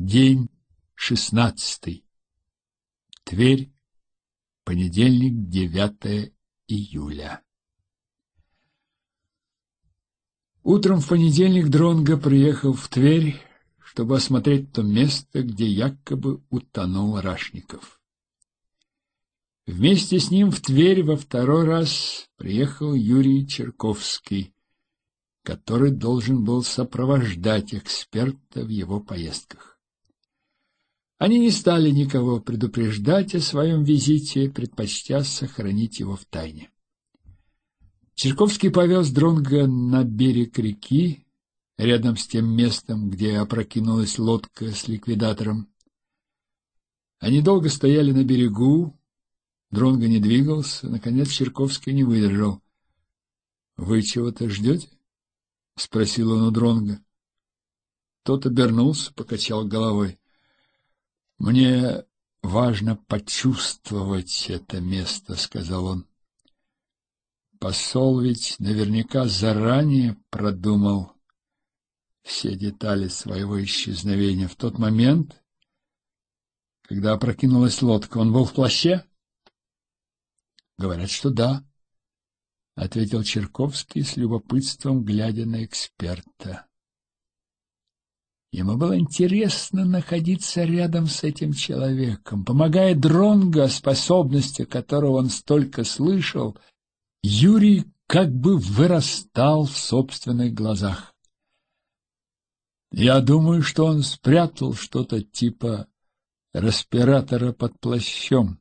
День шестнадцатый. Тверь. Понедельник, 9 июля. Утром в понедельник Дронго приехал в Тверь, чтобы осмотреть то место, где якобы утонул Рашников. Вместе с ним в Тверь во второй раз приехал Юрий Черковский, который должен был сопровождать эксперта в его поездках. Они не стали никого предупреждать о своем визите, предпочтя сохранить его в тайне. Черковский повез Дронга на берег реки, рядом с тем местом, где опрокинулась лодка с ликвидатором. Они долго стояли на берегу, Дронго не двигался, наконец Черковский не выдержал. — Вы чего-то ждете? — спросил он у Дронга. Тот обернулся, покачал головой. «Мне важно почувствовать это место», — сказал он. Посол ведь наверняка заранее продумал все детали своего исчезновения. В тот момент, когда опрокинулась лодка, он был в плаще? Говорят, что да, — ответил Черковский с любопытством, глядя на эксперта. Ему было интересно находиться рядом с этим человеком. Помогая Дронго, о способности которого он столько слышал, Юрий как бы вырастал в собственных глазах. Я думаю, что он спрятал что-то типа респиратора под плащом,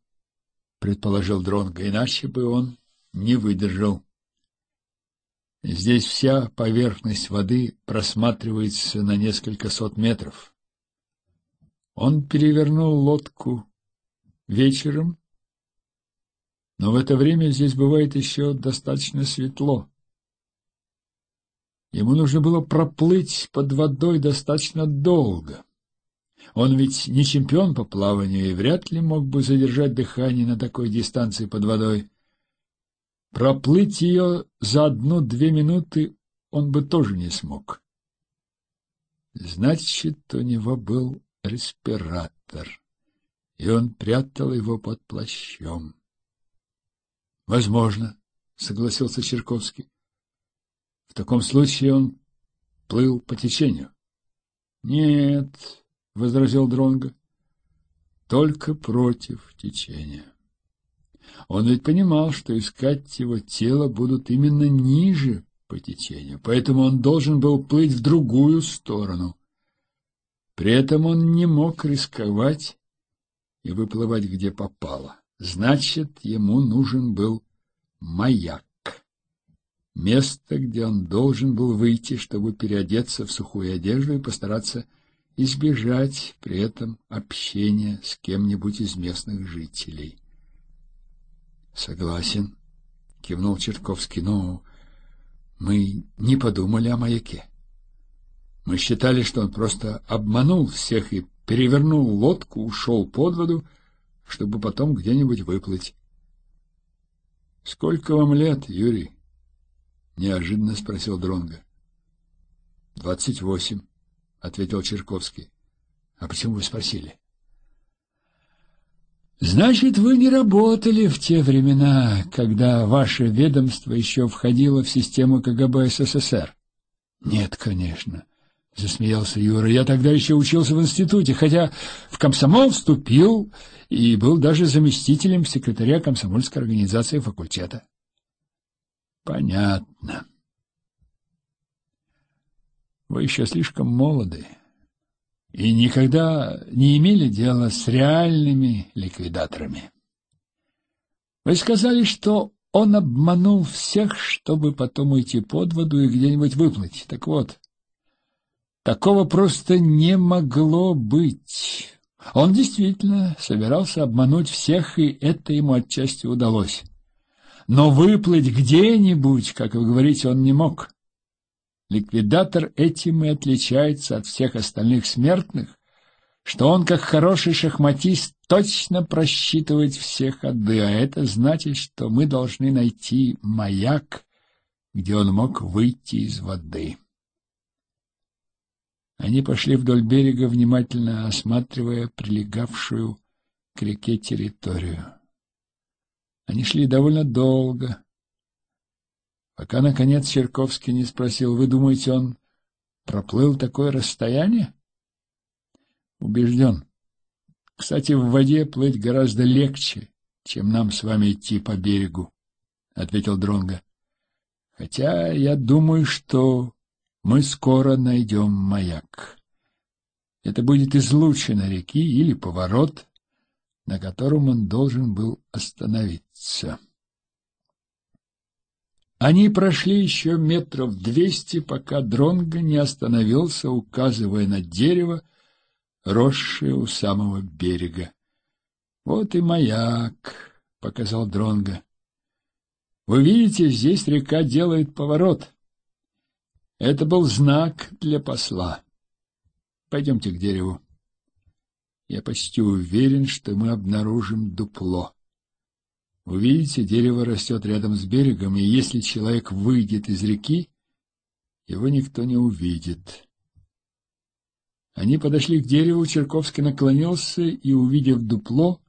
предположил Дронго, иначе бы он не выдержал. Здесь вся поверхность воды просматривается на несколько сот метров. Он перевернул лодку вечером, но в это время здесь бывает еще достаточно светло. Ему нужно было проплыть под водой достаточно долго. Он ведь не чемпион по плаванию и вряд ли мог бы задержать дыхание на такой дистанции под водой. Проплыть ее за одну-две минуты он бы тоже не смог. Значит, у него был респиратор, и он прятал его под плащом. — Возможно, — согласился Черковский. — В таком случае он плыл по течению. — Нет, — возразил Дронго, — только против течения. Он ведь понимал, что искать его тело будут именно ниже по течению, поэтому он должен был плыть в другую сторону. При этом он не мог рисковать и выплывать где попало. Значит, ему нужен был маяк. Место, где он должен был выйти, чтобы переодеться в сухую одежду и постараться избежать при этом общения с кем-нибудь из местных жителей. Согласен, кивнул Чертковский, но мы не подумали о маяке. Мы считали, что он просто обманул всех и перевернул лодку, ушел под воду, чтобы потом где-нибудь выплыть. — Сколько вам лет, Юрий? — неожиданно спросил Дронга. Двадцать восемь, — ответил Черковский. — А почему вы спросили? Значит, вы не работали в те времена, когда ваше ведомство еще входило в систему КГБ СССР? Нет, конечно, засмеялся Юра. Я тогда еще учился в институте, хотя в комсомол вступил и был даже заместителем секретаря комсомольской организации факультета. Понятно. Вы еще слишком молоды, и никогда не имели дела с реальными ликвидаторами. Вы сказали, что он обманул всех, чтобы потом уйти под воду и где-нибудь выплыть. Так вот, такого просто не могло быть. Он действительно собирался обмануть всех, и это ему отчасти удалось. Но выплыть где-нибудь, как вы говорите, он не мог. Ликвидатор этим и отличается от всех остальных смертных, что он, как хороший шахматист, точно просчитывает все ходы, а это значит, что мы должны найти маяк, где он мог выйти из воды. Они пошли вдоль берега, внимательно осматривая прилегавшую к реке территорию. Они шли довольно долго, Пока, наконец, Черковский не спросил, «Вы думаете, он проплыл такое расстояние?» «Убежден. Кстати, в воде плыть гораздо легче, чем нам с вами идти по берегу», — ответил Дронга. «Хотя я думаю, что мы скоро найдем маяк. Это будет излучина реки или поворот, на котором он должен был остановиться». Они прошли еще метров двести, пока Дронго не остановился, указывая на дерево, росшее у самого берега. — Вот и маяк, — показал Дронго. — Вы видите, здесь река делает поворот. Это был знак для посла. Пойдемте к дереву. Я почти уверен, что мы обнаружим дупло. Увидите, дерево растет рядом с берегом, и если человек выйдет из реки, его никто не увидит. Они подошли к дереву, Черковский наклонился и, увидев дупло,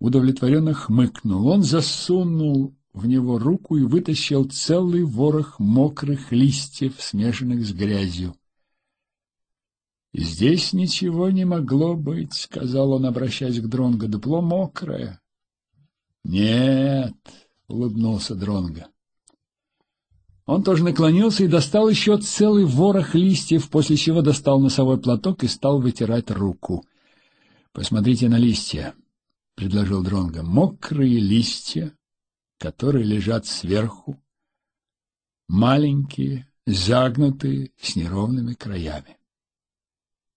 удовлетворенно хмыкнул. Он засунул в него руку и вытащил целый ворох мокрых листьев, смешанных с грязью. «Здесь ничего не могло быть», — сказал он, обращаясь к Дронгу, «Дупло мокрое». Нет, улыбнулся Дронга. Он тоже наклонился и достал еще целый ворох листьев, после чего достал носовой платок и стал вытирать руку. Посмотрите на листья, предложил Дронга. Мокрые листья, которые лежат сверху, маленькие, загнутые, с неровными краями.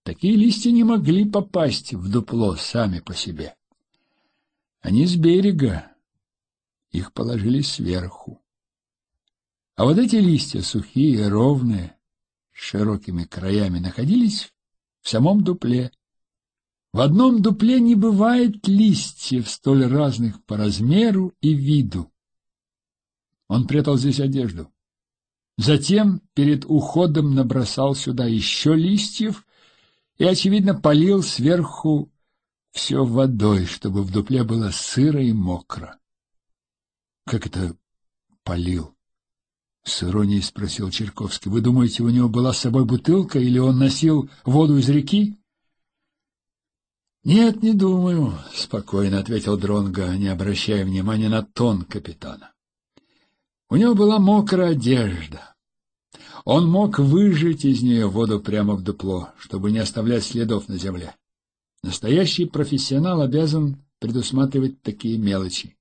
Такие листья не могли попасть в дупло сами по себе. Они с берега. Их положили сверху. А вот эти листья, сухие, ровные, с широкими краями, находились в самом дупле. В одном дупле не бывает листьев, столь разных по размеру и виду. Он прятал здесь одежду. Затем перед уходом набросал сюда еще листьев и, очевидно, полил сверху все водой, чтобы в дупле было сыро и мокро. — Как это полил? — с иронией спросил Черковский. — Вы думаете, у него была с собой бутылка или он носил воду из реки? — Нет, не думаю, — спокойно ответил Дронга, не обращая внимания на тон капитана. У него была мокрая одежда. Он мог выжать из нее воду прямо в дупло, чтобы не оставлять следов на земле. Настоящий профессионал обязан предусматривать такие мелочи.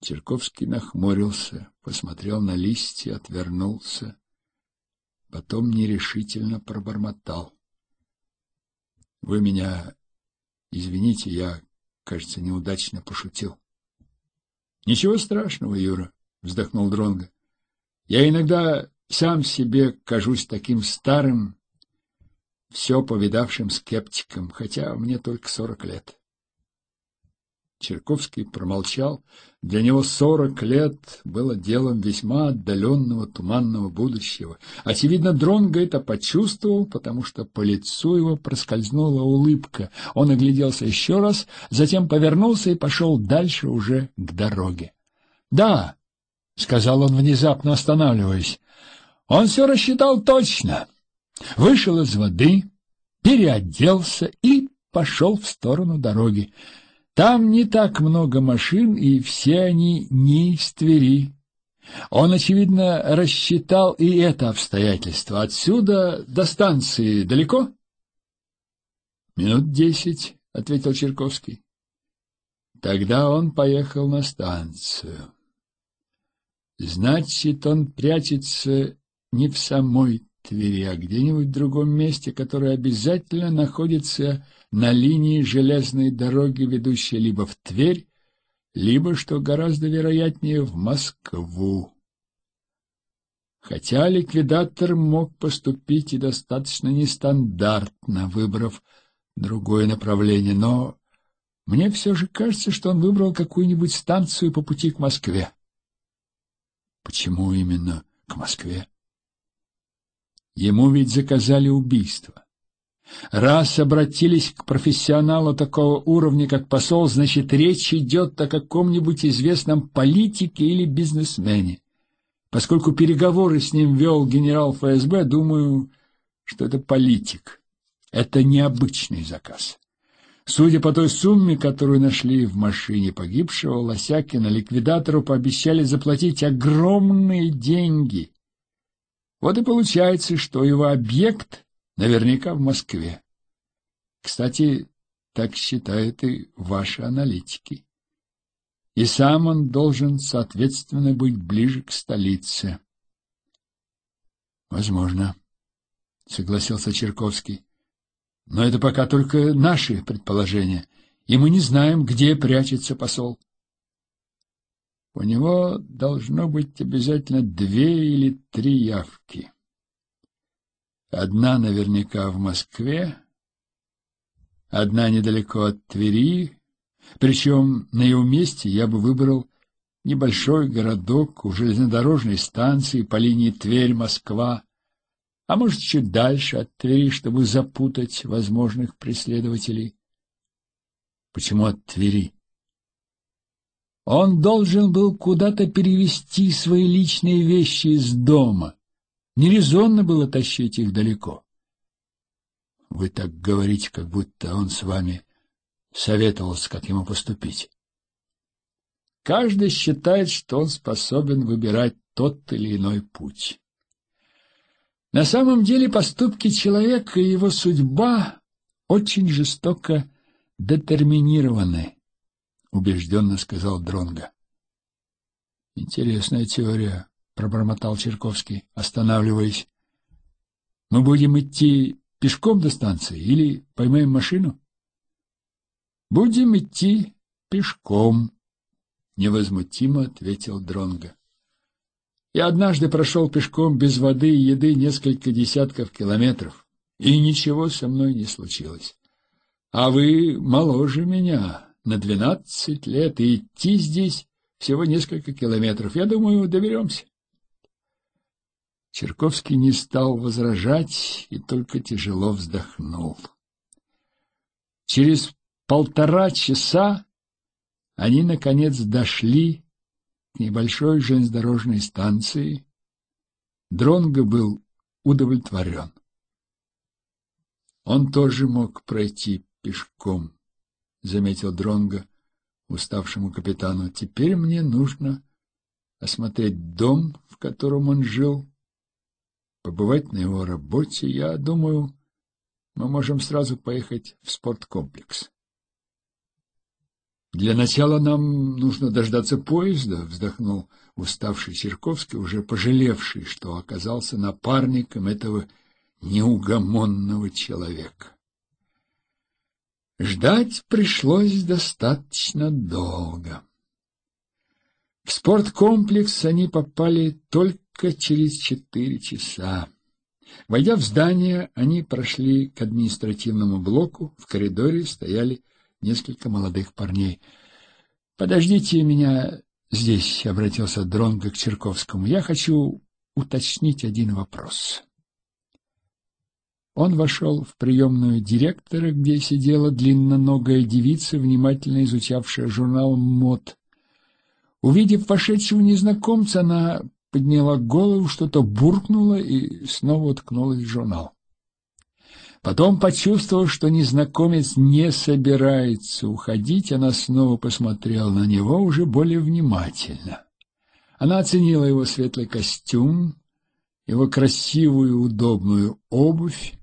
Черковский нахмурился, посмотрел на листья, отвернулся, потом нерешительно пробормотал. — Вы меня извините, я, кажется, неудачно пошутил. — Ничего страшного, Юра, — вздохнул Дронга. Я иногда сам себе кажусь таким старым, все повидавшим скептикам, хотя мне только сорок лет. Черковский промолчал. Для него сорок лет было делом весьма отдаленного туманного будущего. Очевидно, Дронго это почувствовал, потому что по лицу его проскользнула улыбка. Он огляделся еще раз, затем повернулся и пошел дальше уже к дороге. — Да, — сказал он, внезапно останавливаясь, — он все рассчитал точно. — вышел из воды, переоделся и пошел в сторону дороги. Там не так много машин, и все они не из Твери. Он, очевидно, рассчитал и это обстоятельство. Отсюда до станции далеко? — Минут десять, — ответил Черковский. Тогда он поехал на станцию. Значит, он прячется не в самой Твери, а где-нибудь в другом месте, которое обязательно находится на линии железной дороги, ведущей либо в Тверь, либо, что гораздо вероятнее, в Москву. Хотя ликвидатор мог поступить и достаточно нестандартно, выбрав другое направление, но мне все же кажется, что он выбрал какую-нибудь станцию по пути к Москве. Почему именно к Москве? Ему ведь заказали убийство. Раз обратились к профессионалу такого уровня, как посол, значит, речь идет о каком-нибудь известном политике или бизнесмене. Поскольку переговоры с ним вел генерал ФСБ, думаю, что это политик. Это необычный заказ. Судя по той сумме, которую нашли в машине погибшего, Лосякина ликвидатору пообещали заплатить огромные деньги — вот и получается, что его объект наверняка в Москве. Кстати, так считают и ваши аналитики. И сам он должен, соответственно, быть ближе к столице. Возможно, согласился Черковский. Но это пока только наши предположения, и мы не знаем, где прячется посол. У него должно быть обязательно две или три явки. Одна наверняка в Москве, одна недалеко от Твери, причем на его месте я бы выбрал небольшой городок у железнодорожной станции по линии Тверь-Москва, а может, чуть дальше от Твери, чтобы запутать возможных преследователей. Почему от Твери? Он должен был куда-то перевести свои личные вещи из дома. Нерезонно было тащить их далеко. Вы так говорите, как будто он с вами советовался, как ему поступить. Каждый считает, что он способен выбирать тот или иной путь. На самом деле поступки человека и его судьба очень жестоко детерминированы убежденно сказал Дронга. Интересная теория, пробормотал Черковский, останавливаясь. Мы будем идти пешком до станции или поймаем машину? Будем идти пешком, невозмутимо ответил Дронга. Я однажды прошел пешком без воды и еды несколько десятков километров, и ничего со мной не случилось. А вы моложе меня, на двенадцать лет, и идти здесь всего несколько километров. Я думаю, доберемся. Черковский не стал возражать и только тяжело вздохнул. Через полтора часа они, наконец, дошли к небольшой железнодорожной станции. Дронго был удовлетворен. Он тоже мог пройти пешком заметил Дронго уставшему капитану. Теперь мне нужно осмотреть дом, в котором он жил, побывать на его работе. Я думаю, мы можем сразу поехать в спорткомплекс. Для начала нам нужно дождаться поезда, вздохнул уставший Серковский, уже пожалевший, что оказался напарником этого неугомонного человека. Ждать пришлось достаточно долго. В спорткомплекс они попали только через четыре часа. Войдя в здание, они прошли к административному блоку. В коридоре стояли несколько молодых парней. «Подождите меня здесь», — обратился Дронго к Черковскому. «Я хочу уточнить один вопрос». Он вошел в приемную директора, где сидела длинноногая девица, внимательно изучавшая журнал «МОД». Увидев вошедшего незнакомца, она подняла голову, что-то буркнула и снова уткнулась в журнал. Потом, почувствовав, что незнакомец не собирается уходить, она снова посмотрела на него уже более внимательно. Она оценила его светлый костюм, его красивую удобную обувь,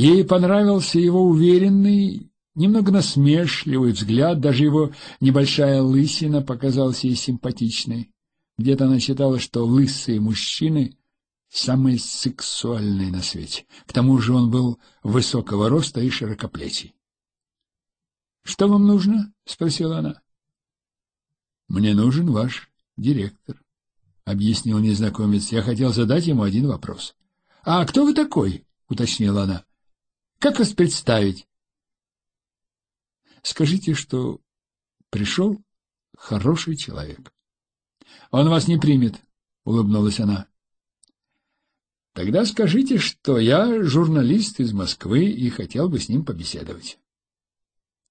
Ей понравился его уверенный, немного насмешливый взгляд, даже его небольшая лысина показалась ей симпатичной. Где-то она считала, что лысые мужчины — самые сексуальные на свете. К тому же он был высокого роста и широкоплечий. — Что вам нужно? — спросила она. — Мне нужен ваш директор, — объяснил незнакомец. Я хотел задать ему один вопрос. — А кто вы такой? — уточнила она. Как вас представить? Скажите, что пришел хороший человек. Он вас не примет, улыбнулась она. Тогда скажите, что я журналист из Москвы и хотел бы с ним побеседовать.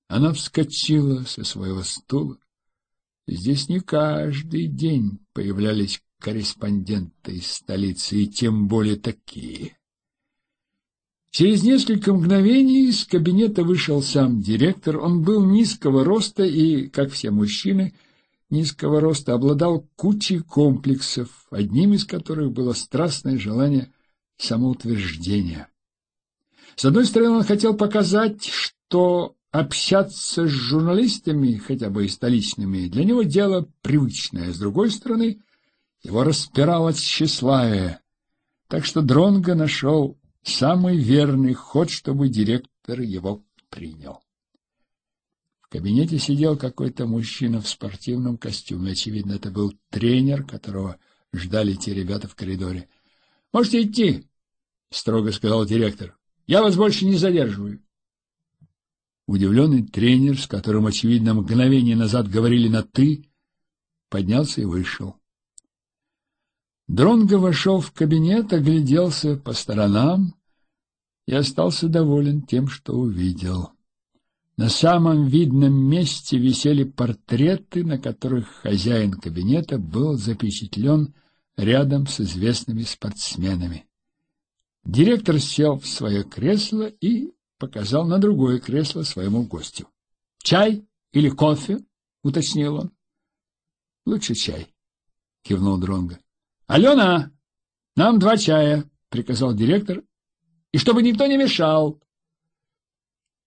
Она вскочила со своего стула. Здесь не каждый день появлялись корреспонденты из столицы, и тем более такие. Через несколько мгновений из кабинета вышел сам директор. Он был низкого роста и, как все мужчины, низкого роста, обладал кучей комплексов, одним из которых было страстное желание самоутверждения. С одной стороны, он хотел показать, что общаться с журналистами, хотя бы и столичными, для него дело привычное. С другой стороны, его распирало тщеславие. Так что Дронго нашел Самый верный ход, чтобы директор его принял. В кабинете сидел какой-то мужчина в спортивном костюме. Очевидно, это был тренер, которого ждали те ребята в коридоре. — Можете идти, — строго сказал директор. — Я вас больше не задерживаю. Удивленный тренер, с которым, очевидно, мгновение назад говорили на «ты», поднялся и вышел. Дронго вошел в кабинет, огляделся по сторонам и остался доволен тем, что увидел. На самом видном месте висели портреты, на которых хозяин кабинета был запечатлен рядом с известными спортсменами. Директор сел в свое кресло и показал на другое кресло своему гостю. — Чай или кофе? — уточнил он. — Лучше чай, — кивнул Дронго. «Алена, нам два чая», — приказал директор, — «и чтобы никто не мешал».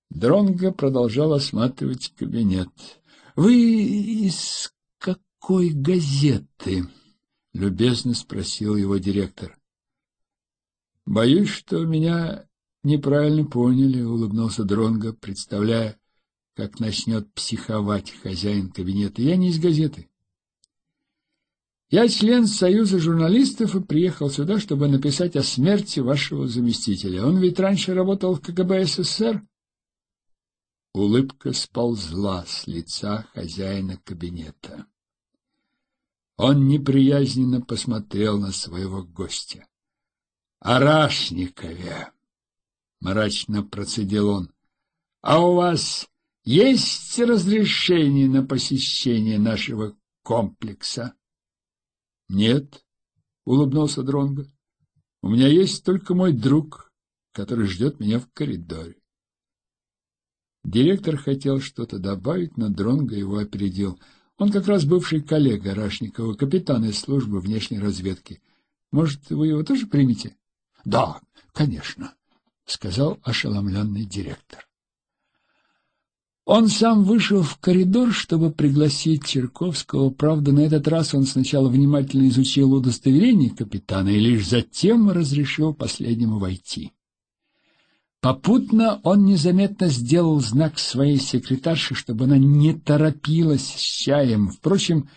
Дронго продолжал осматривать кабинет. «Вы из какой газеты?» — любезно спросил его директор. «Боюсь, что меня неправильно поняли», — улыбнулся Дронго, представляя, как начнет психовать хозяин кабинета. «Я не из газеты. Я член Союза журналистов и приехал сюда, чтобы написать о смерти вашего заместителя. Он ведь раньше работал в КГБ СССР. Улыбка сползла с лица хозяина кабинета. Он неприязненно посмотрел на своего гостя. «Арашникове!» — мрачно процедил он. «А у вас есть разрешение на посещение нашего комплекса?» Нет, улыбнулся Дронго. У меня есть только мой друг, который ждет меня в коридоре. Директор хотел что-то добавить, но Дронго его опередил. Он как раз бывший коллега Рашникова, капитан из службы внешней разведки. Может, вы его тоже примете? — Да, конечно, — сказал ошеломленный директор. Он сам вышел в коридор, чтобы пригласить Черковского. Правда, на этот раз он сначала внимательно изучил удостоверение капитана и лишь затем разрешил последнему войти. Попутно он незаметно сделал знак своей секретарше, чтобы она не торопилась с чаем. Впрочем,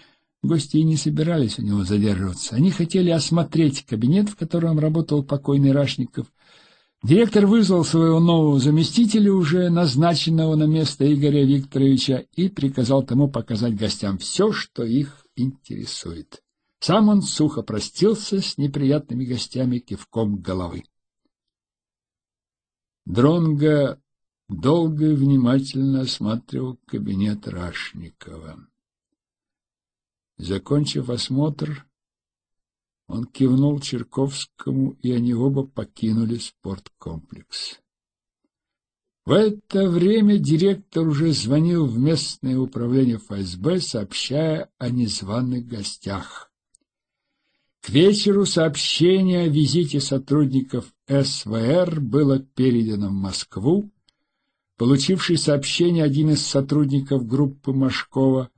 гости и не собирались у него задерживаться. Они хотели осмотреть кабинет, в котором работал покойный Рашников, Директор вызвал своего нового заместителя, уже назначенного на место Игоря Викторовича, и приказал тому показать гостям все, что их интересует. Сам он сухо простился с неприятными гостями кивком головы. Дронго долго и внимательно осматривал кабинет Рашникова. Закончив осмотр, он кивнул Черковскому, и они оба покинули спорткомплекс. В это время директор уже звонил в местное управление ФСБ, сообщая о незваных гостях. К вечеру сообщение о визите сотрудников СВР было передано в Москву. Получивший сообщение один из сотрудников группы Машкова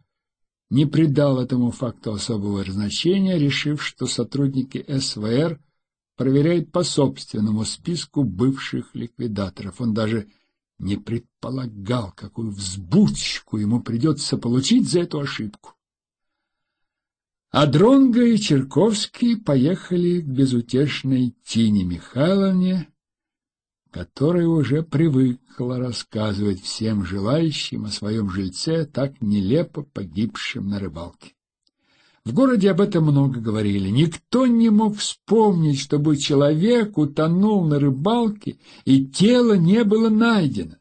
не придал этому факту особого значения, решив, что сотрудники СВР проверяют по собственному списку бывших ликвидаторов. Он даже не предполагал, какую взбучку ему придется получить за эту ошибку. А Дронго и Черковский поехали к безутешной Тине Михайловне, которая уже привыкла рассказывать всем желающим о своем жильце, так нелепо погибшем на рыбалке. В городе об этом много говорили. Никто не мог вспомнить, чтобы человек утонул на рыбалке, и тело не было найдено.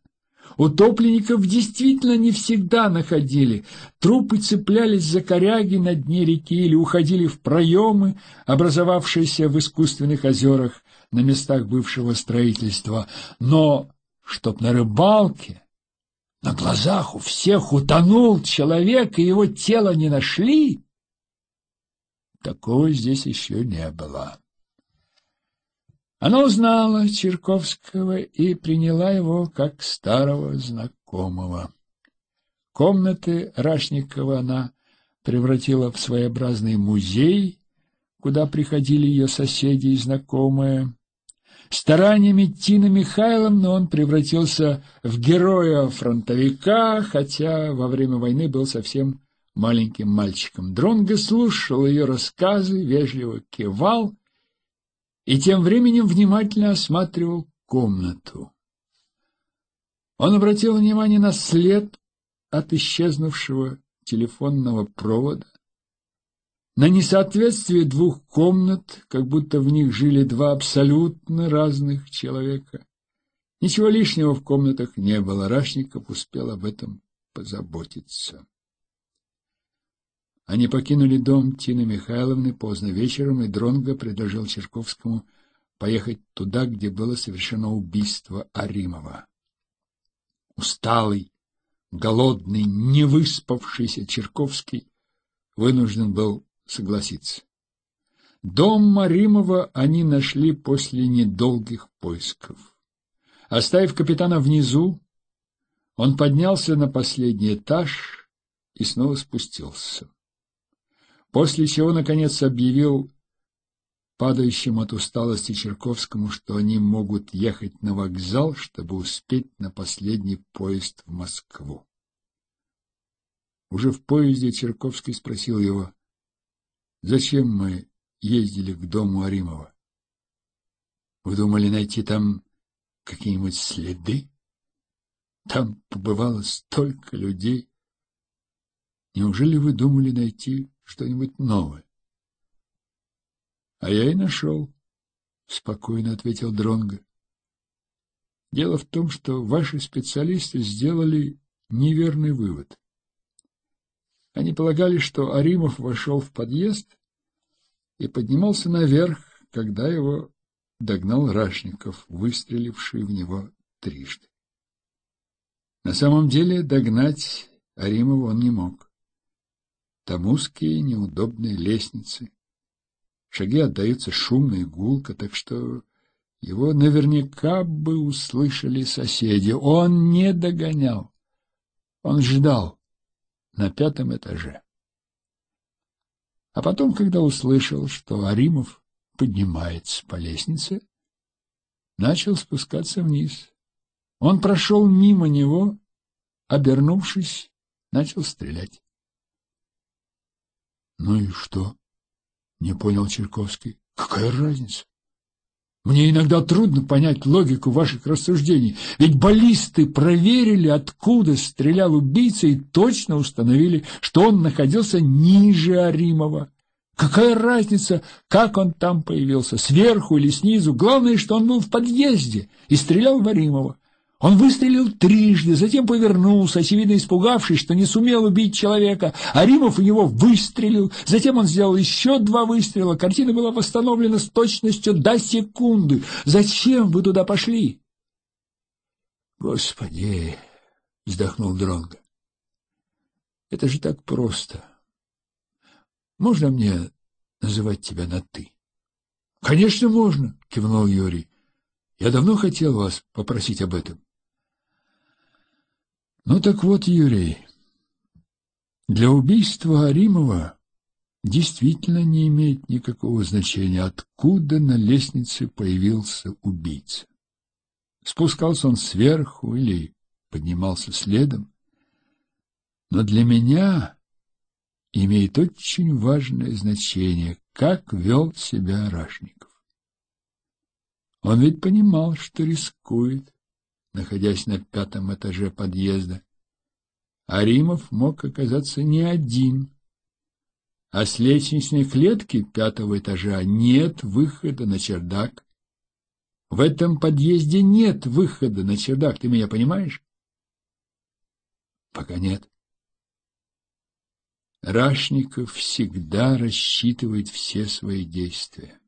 Утопленников действительно не всегда находили. Трупы цеплялись за коряги на дне реки или уходили в проемы, образовавшиеся в искусственных озерах на местах бывшего строительства, но чтоб на рыбалке на глазах у всех утонул человек, и его тело не нашли, такого здесь еще не было. Она узнала Черковского и приняла его как старого знакомого. Комнаты Рашникова она превратила в своеобразный музей, куда приходили ее соседи и знакомые. Стараниями Тины Михайловны он превратился в героя-фронтовика, хотя во время войны был совсем маленьким мальчиком. Дронго слушал ее рассказы, вежливо кивал и тем временем внимательно осматривал комнату. Он обратил внимание на след от исчезнувшего телефонного провода, на несоответствие двух комнат, как будто в них жили два абсолютно разных человека. Ничего лишнего в комнатах не было, Рашников успел об этом позаботиться. Они покинули дом Тины Михайловны поздно вечером, и Дронго предложил Черковскому поехать туда, где было совершено убийство Аримова. Усталый, голодный, невыспавшийся Черковский вынужден был согласиться. Дом Маримова они нашли после недолгих поисков. Оставив капитана внизу, он поднялся на последний этаж и снова спустился. После чего, наконец, объявил падающим от усталости Черковскому, что они могут ехать на вокзал, чтобы успеть на последний поезд в Москву. Уже в поезде Черковский спросил его, Зачем мы ездили к дому Аримова? Вы думали найти там какие-нибудь следы? Там побывало столько людей. Неужели вы думали найти что-нибудь новое? А я и нашел, — спокойно ответил Дронго. Дело в том, что ваши специалисты сделали неверный вывод. Они полагали, что Аримов вошел в подъезд и поднимался наверх, когда его догнал Рашников, выстреливший в него трижды. На самом деле догнать Аримова он не мог. Там узкие неудобные лестницы. Шаги отдаются шумно и гулко, так что его наверняка бы услышали соседи. Он не догонял. Он ждал на пятом этаже. А потом, когда услышал, что Аримов поднимается по лестнице, начал спускаться вниз. Он прошел мимо него, обернувшись, начал стрелять. — Ну и что? — не понял Черковский. — Какая разница? Мне иногда трудно понять логику ваших рассуждений, ведь баллисты проверили, откуда стрелял убийца, и точно установили, что он находился ниже Аримова. Какая разница, как он там появился, сверху или снизу, главное, что он был в подъезде и стрелял в Аримова. Он выстрелил трижды, затем повернулся, очевидно испугавшись, что не сумел убить человека. Аримов у него выстрелил, затем он сделал еще два выстрела. Картина была восстановлена с точностью до секунды. Зачем вы туда пошли? Господи, вздохнул Дронго. Это же так просто. Можно мне называть тебя на «ты»? — Конечно, можно, — кивнул Юрий. — Я давно хотел вас попросить об этом. Ну так вот, Юрий, для убийства Аримова действительно не имеет никакого значения, откуда на лестнице появился убийца. Спускался он сверху или поднимался следом. Но для меня имеет очень важное значение, как вел себя Арашников. Он ведь понимал, что рискует, находясь на пятом этаже подъезда. Аримов мог оказаться не один, а с лестничной клетки пятого этажа нет выхода на чердак. В этом подъезде нет выхода на чердак, ты меня понимаешь? Пока нет. Рашников всегда рассчитывает все свои действия.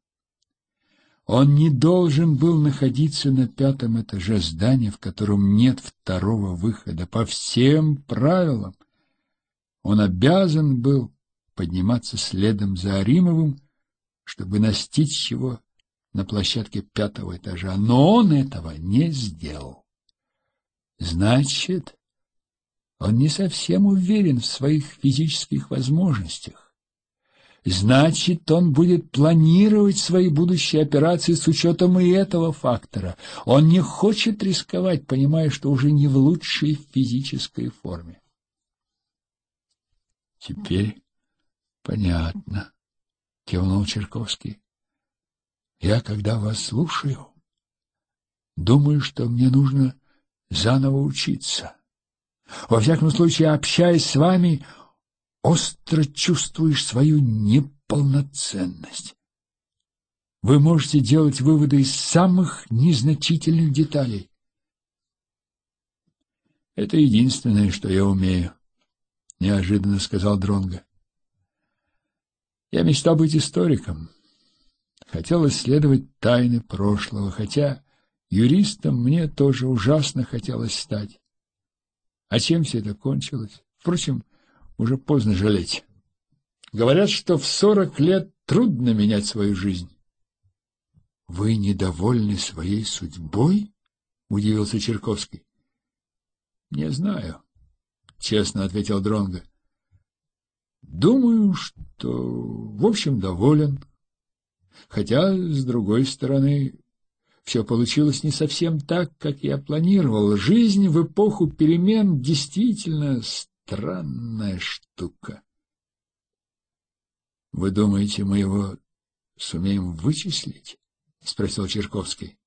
Он не должен был находиться на пятом этаже здания, в котором нет второго выхода, по всем правилам. Он обязан был подниматься следом за Аримовым, чтобы настичь его на площадке пятого этажа, но он этого не сделал. Значит, он не совсем уверен в своих физических возможностях. Значит, он будет планировать свои будущие операции с учетом и этого фактора. Он не хочет рисковать, понимая, что уже не в лучшей физической форме. Теперь понятно, кивнул Черковский. Я, когда вас слушаю, думаю, что мне нужно заново учиться. Во всяком случае, общаясь с вами, остро чувствуешь свою неполноценность. Вы можете делать выводы из самых незначительных деталей. Это единственное, что я умею, неожиданно сказал Дронга. Я мечтал быть историком. Хотел исследовать тайны прошлого, хотя юристом мне тоже ужасно хотелось стать. А чем все это кончилось? Впрочем, уже поздно жалеть. Говорят, что в сорок лет трудно менять свою жизнь. — Вы недовольны своей судьбой? — удивился Черковский. — Не знаю, — честно ответил Дронга. Думаю, что, в общем, доволен. Хотя, с другой стороны, все получилось не совсем так, как я планировал. Жизнь в эпоху перемен действительно странная штука. — Вы думаете, мы его сумеем вычислить? — спросил Черковский.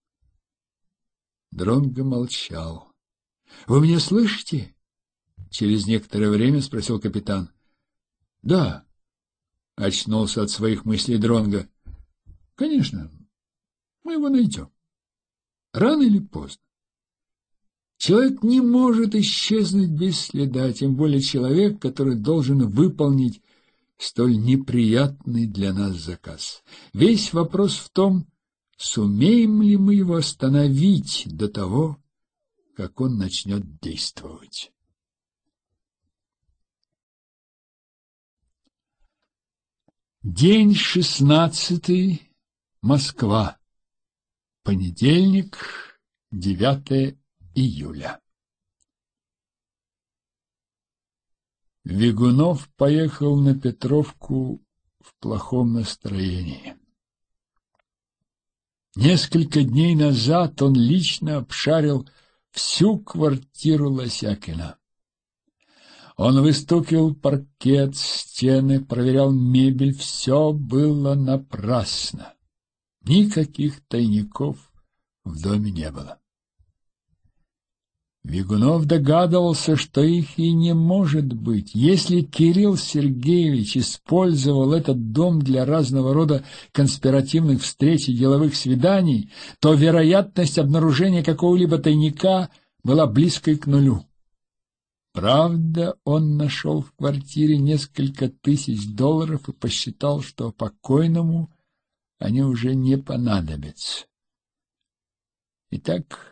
Дронго молчал. — Вы меня слышите? — через некоторое время спросил капитан. — Да, — очнулся от своих мыслей Дронго. — Конечно, мы его найдем. Рано или поздно. Человек не может исчезнуть без следа, тем более человек, который должен выполнить столь неприятный для нас заказ. Весь вопрос в том, сумеем ли мы его остановить до того, как он начнет действовать. День шестнадцатый. Москва. Понедельник, девятое июля. Вигунов поехал на Петровку в плохом настроении. Несколько дней назад он лично обшарил всю квартиру Лосякина. Он выстукивал паркет, стены, проверял мебель, все было напрасно. Никаких тайников в доме не было. Бегунов догадывался, что их и не может быть. Если Кирилл Сергеевич использовал этот дом для разного рода конспиративных встреч и деловых свиданий, то вероятность обнаружения какого-либо тайника была близкой к нулю. Правда, он нашел в квартире несколько тысяч долларов и посчитал, что покойному они уже не понадобятся. Итак,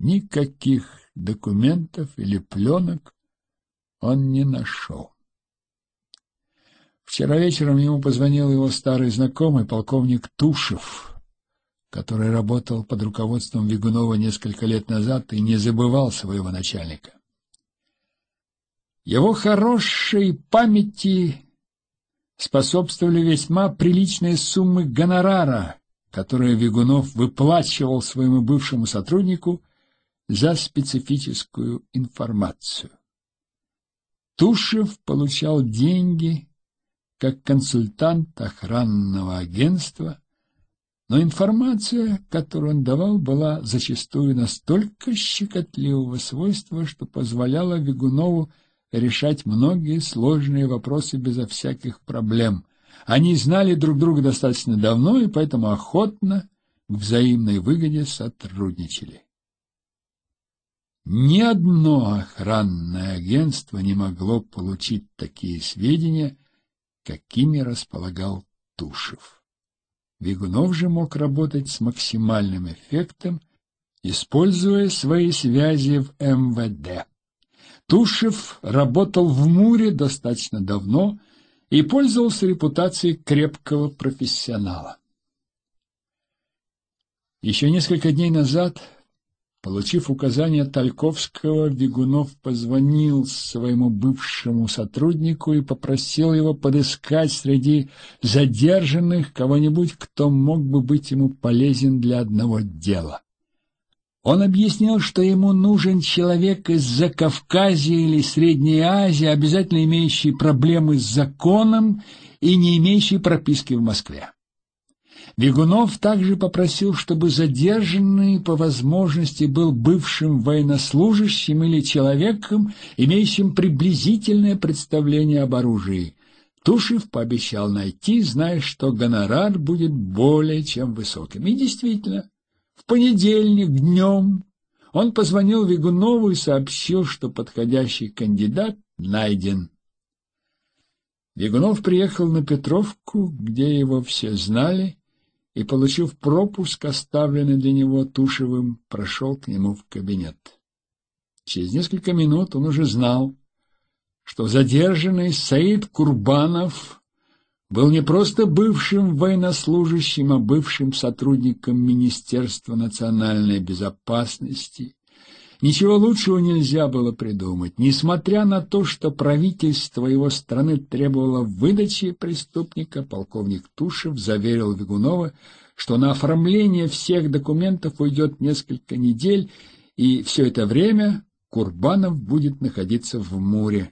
Никаких документов или пленок он не нашел. Вчера вечером ему позвонил его старый знакомый, полковник Тушев, который работал под руководством Вигунова несколько лет назад и не забывал своего начальника. Его хорошей памяти способствовали весьма приличные суммы гонорара, которые Вигунов выплачивал своему бывшему сотруднику за специфическую информацию. Тушев получал деньги как консультант охранного агентства, но информация, которую он давал, была зачастую настолько щекотливого свойства, что позволяла Вигунову решать многие сложные вопросы безо всяких проблем. Они знали друг друга достаточно давно и поэтому охотно к взаимной выгоде сотрудничали. Ни одно охранное агентство не могло получить такие сведения, какими располагал Тушев. Вигунов же мог работать с максимальным эффектом, используя свои связи в МВД. Тушев работал в Муре достаточно давно и пользовался репутацией крепкого профессионала. Еще несколько дней назад Получив указание Тальковского, Бегунов позвонил своему бывшему сотруднику и попросил его подыскать среди задержанных кого-нибудь, кто мог бы быть ему полезен для одного дела. Он объяснил, что ему нужен человек из Закавказья или Средней Азии, обязательно имеющий проблемы с законом и не имеющий прописки в Москве. Бегунов также попросил, чтобы задержанный по возможности был бывшим военнослужащим или человеком, имеющим приблизительное представление об оружии. Тушев пообещал найти, зная, что гонорар будет более чем высоким. И действительно, в понедельник днем он позвонил Вигунову и сообщил, что подходящий кандидат найден. Вигунов приехал на Петровку, где его все знали, и, получив пропуск, оставленный для него Тушевым, прошел к нему в кабинет. Через несколько минут он уже знал, что задержанный Саид Курбанов был не просто бывшим военнослужащим, а бывшим сотрудником Министерства национальной безопасности, Ничего лучшего нельзя было придумать, несмотря на то, что правительство его страны требовало выдачи преступника, полковник Тушев заверил Вигунова, что на оформление всех документов уйдет несколько недель, и все это время Курбанов будет находиться в море.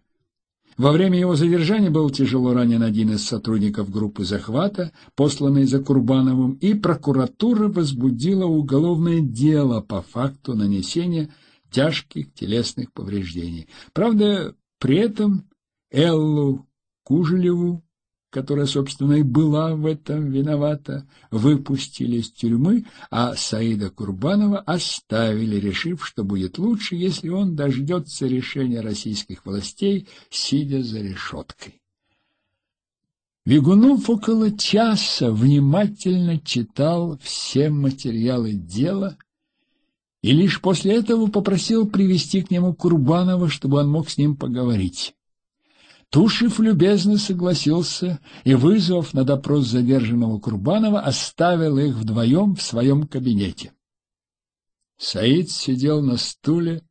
Во время его задержания был тяжело ранен один из сотрудников группы захвата, посланный за Курбановым, и прокуратура возбудила уголовное дело по факту нанесения тяжких телесных повреждений. Правда, при этом Эллу Кужелеву, которая, собственно, и была в этом виновата, выпустили из тюрьмы, а Саида Курбанова оставили, решив, что будет лучше, если он дождется решения российских властей, сидя за решеткой. Вигунов около часа внимательно читал все материалы дела, и лишь после этого попросил привести к нему Курбанова, чтобы он мог с ним поговорить. Тушев любезно согласился и, вызвав на допрос задержанного Курбанова, оставил их вдвоем в своем кабинете. Саид сидел на стуле,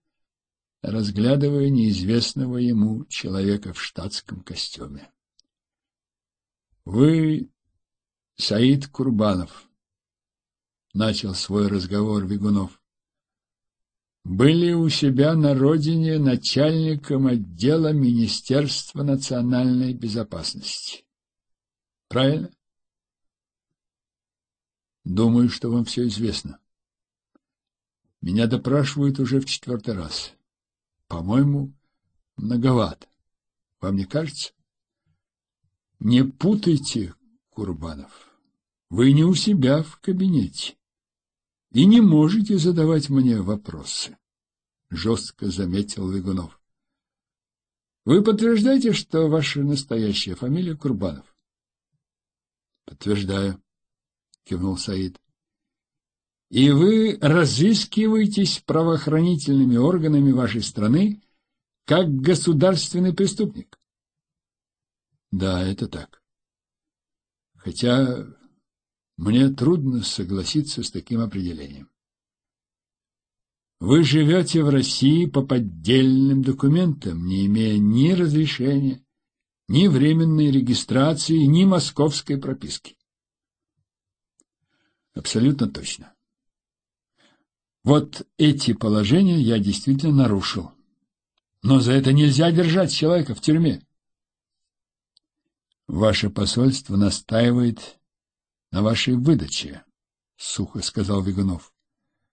разглядывая неизвестного ему человека в штатском костюме. — Вы Саид Курбанов, — начал свой разговор Бегунов были у себя на родине начальником отдела Министерства национальной безопасности. Правильно? Думаю, что вам все известно. Меня допрашивают уже в четвертый раз. По-моему, многовато. Вам не кажется? Не путайте, Курбанов. Вы не у себя в кабинете и не можете задавать мне вопросы, — жестко заметил Лыгунов. — Вы подтверждаете, что ваша настоящая фамилия Курбанов? — Подтверждаю, — кивнул Саид. — И вы разыскиваетесь правоохранительными органами вашей страны как государственный преступник? — Да, это так. Хотя мне трудно согласиться с таким определением. Вы живете в России по поддельным документам, не имея ни разрешения, ни временной регистрации, ни московской прописки. Абсолютно точно. Вот эти положения я действительно нарушил. Но за это нельзя держать человека в тюрьме. Ваше посольство настаивает на вашей выдаче, — сухо сказал Веганов.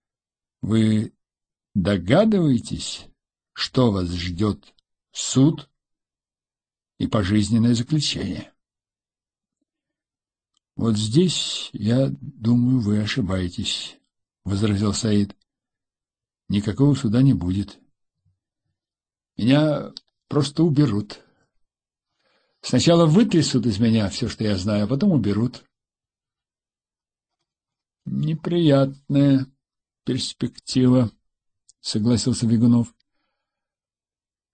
— Вы догадываетесь, что вас ждет суд и пожизненное заключение? — Вот здесь, я думаю, вы ошибаетесь, — возразил Саид. — Никакого суда не будет. Меня просто уберут. Сначала вытрясут из меня все, что я знаю, а потом уберут. — Неприятная перспектива, согласился Бегунов.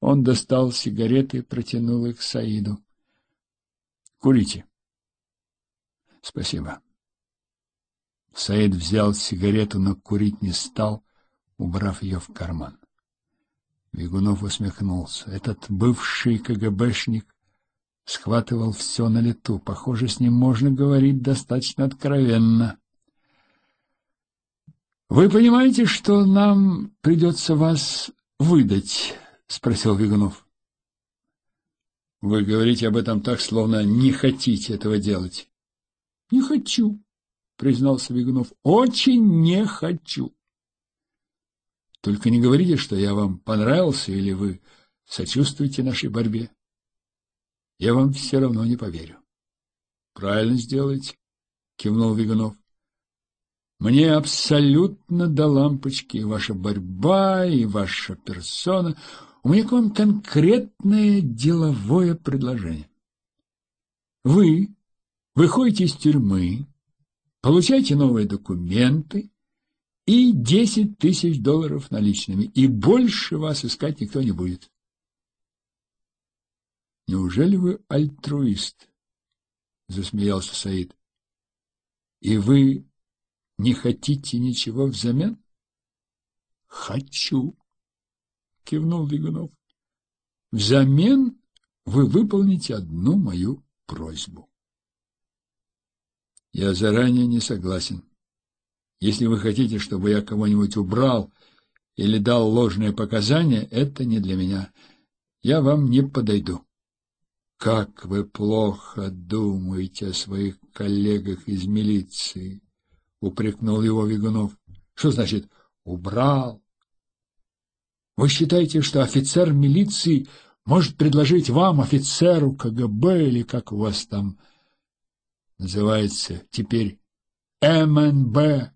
Он достал сигареты и протянул их Саиду. Курите. Спасибо. Саид взял сигарету, но курить не стал, убрав ее в карман. Бегунов усмехнулся. Этот бывший КГБшник схватывал все на лету. Похоже, с ним можно говорить достаточно откровенно. «Вы понимаете, что нам придется вас выдать?» — спросил Вигунов. «Вы говорите об этом так, словно не хотите этого делать». «Не хочу», — признался Вигунов. «Очень не хочу». «Только не говорите, что я вам понравился или вы сочувствуете нашей борьбе. Я вам все равно не поверю». «Правильно сделаете», — кивнул Вигунов. Мне абсолютно до лампочки и ваша борьба, и ваша персона. У меня к вам конкретное деловое предложение. Вы выходите из тюрьмы, получаете новые документы и 10 тысяч долларов наличными, и больше вас искать никто не будет. Неужели вы альтруист? Засмеялся Саид. И вы не хотите ничего взамен? — Хочу, — кивнул Лигунов. — Взамен вы выполните одну мою просьбу. — Я заранее не согласен. Если вы хотите, чтобы я кого-нибудь убрал или дал ложные показания, это не для меня. Я вам не подойду. Как вы плохо думаете о своих коллегах из милиции. — упрекнул его Вигунов. — Что значит «убрал»? — Вы считаете, что офицер милиции может предложить вам, офицеру КГБ или как у вас там называется теперь МНБ,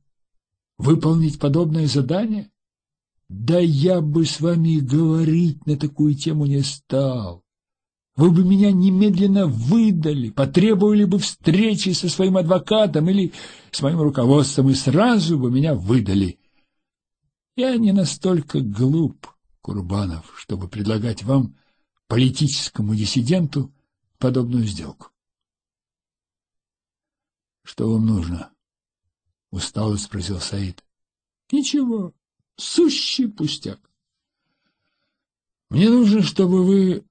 выполнить подобное задание? Да я бы с вами говорить на такую тему не стал. Вы бы меня немедленно выдали, потребовали бы встречи со своим адвокатом или с моим руководством, и сразу бы меня выдали. Я не настолько глуп, Курбанов, чтобы предлагать вам, политическому диссиденту, подобную сделку. — Что вам нужно? — устало спросил Саид. — Ничего, сущий пустяк. — Мне нужно, чтобы вы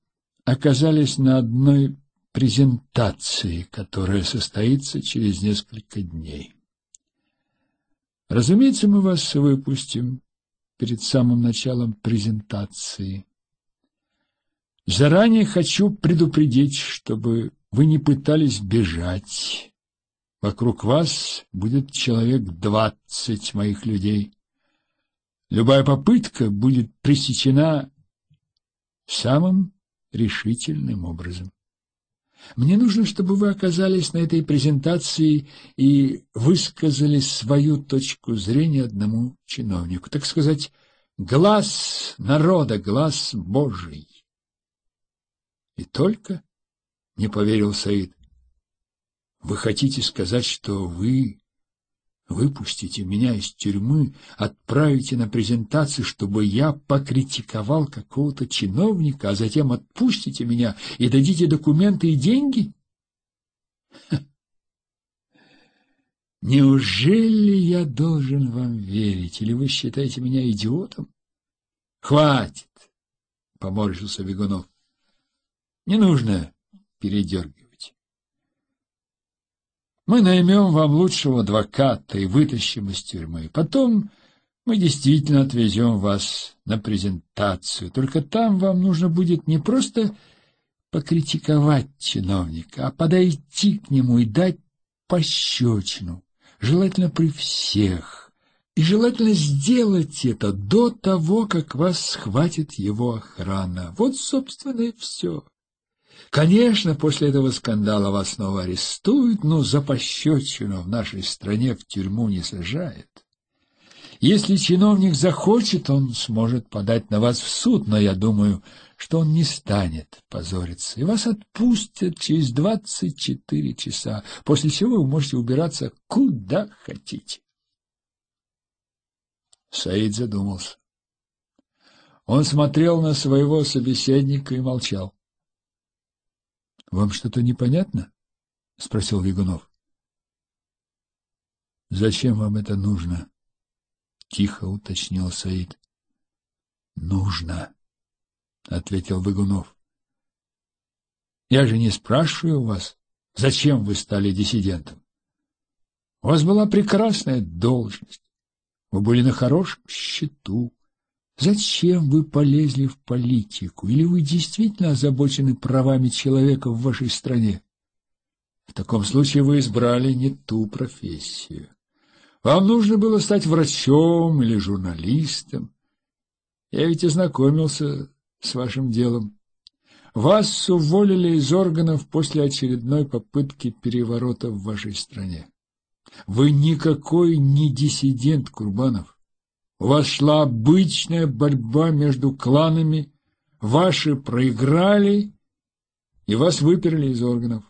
оказались на одной презентации, которая состоится через несколько дней. Разумеется, мы вас выпустим перед самым началом презентации. Заранее хочу предупредить, чтобы вы не пытались бежать. Вокруг вас будет человек двадцать моих людей. Любая попытка будет пресечена самым решительным образом. Мне нужно, чтобы вы оказались на этой презентации и высказали свою точку зрения одному чиновнику, так сказать, глаз народа, глаз Божий. И только, — не поверил Саид, — вы хотите сказать, что вы Выпустите меня из тюрьмы, отправите на презентации, чтобы я покритиковал какого-то чиновника, а затем отпустите меня и дадите документы и деньги? Ха. Неужели я должен вам верить, или вы считаете меня идиотом? Хватит, — поморщился Бегунов. Не нужно передергивать. Мы наймем вам лучшего адвоката и вытащим из тюрьмы. Потом мы действительно отвезем вас на презентацию. Только там вам нужно будет не просто покритиковать чиновника, а подойти к нему и дать пощечину, желательно при всех. И желательно сделать это до того, как вас схватит его охрана. Вот, собственно, и все. Конечно, после этого скандала вас снова арестуют, но за пощечину в нашей стране в тюрьму не сажают. Если чиновник захочет, он сможет подать на вас в суд, но я думаю, что он не станет позориться, и вас отпустят через двадцать четыре часа, после чего вы можете убираться куда хотите. Саид задумался. Он смотрел на своего собеседника и молчал. Вам что-то непонятно? — спросил Вигунов. — Зачем вам это нужно? — тихо уточнил Саид. — Нужно, — ответил Выгунов. — Я же не спрашиваю вас, зачем вы стали диссидентом. У вас была прекрасная должность, вы были на хорошем счету. Зачем вы полезли в политику? Или вы действительно озабочены правами человека в вашей стране? В таком случае вы избрали не ту профессию. Вам нужно было стать врачом или журналистом. Я ведь ознакомился с вашим делом. Вас уволили из органов после очередной попытки переворота в вашей стране. Вы никакой не диссидент, Курбанов вошла обычная борьба между кланами, ваши проиграли и вас выперли из органов.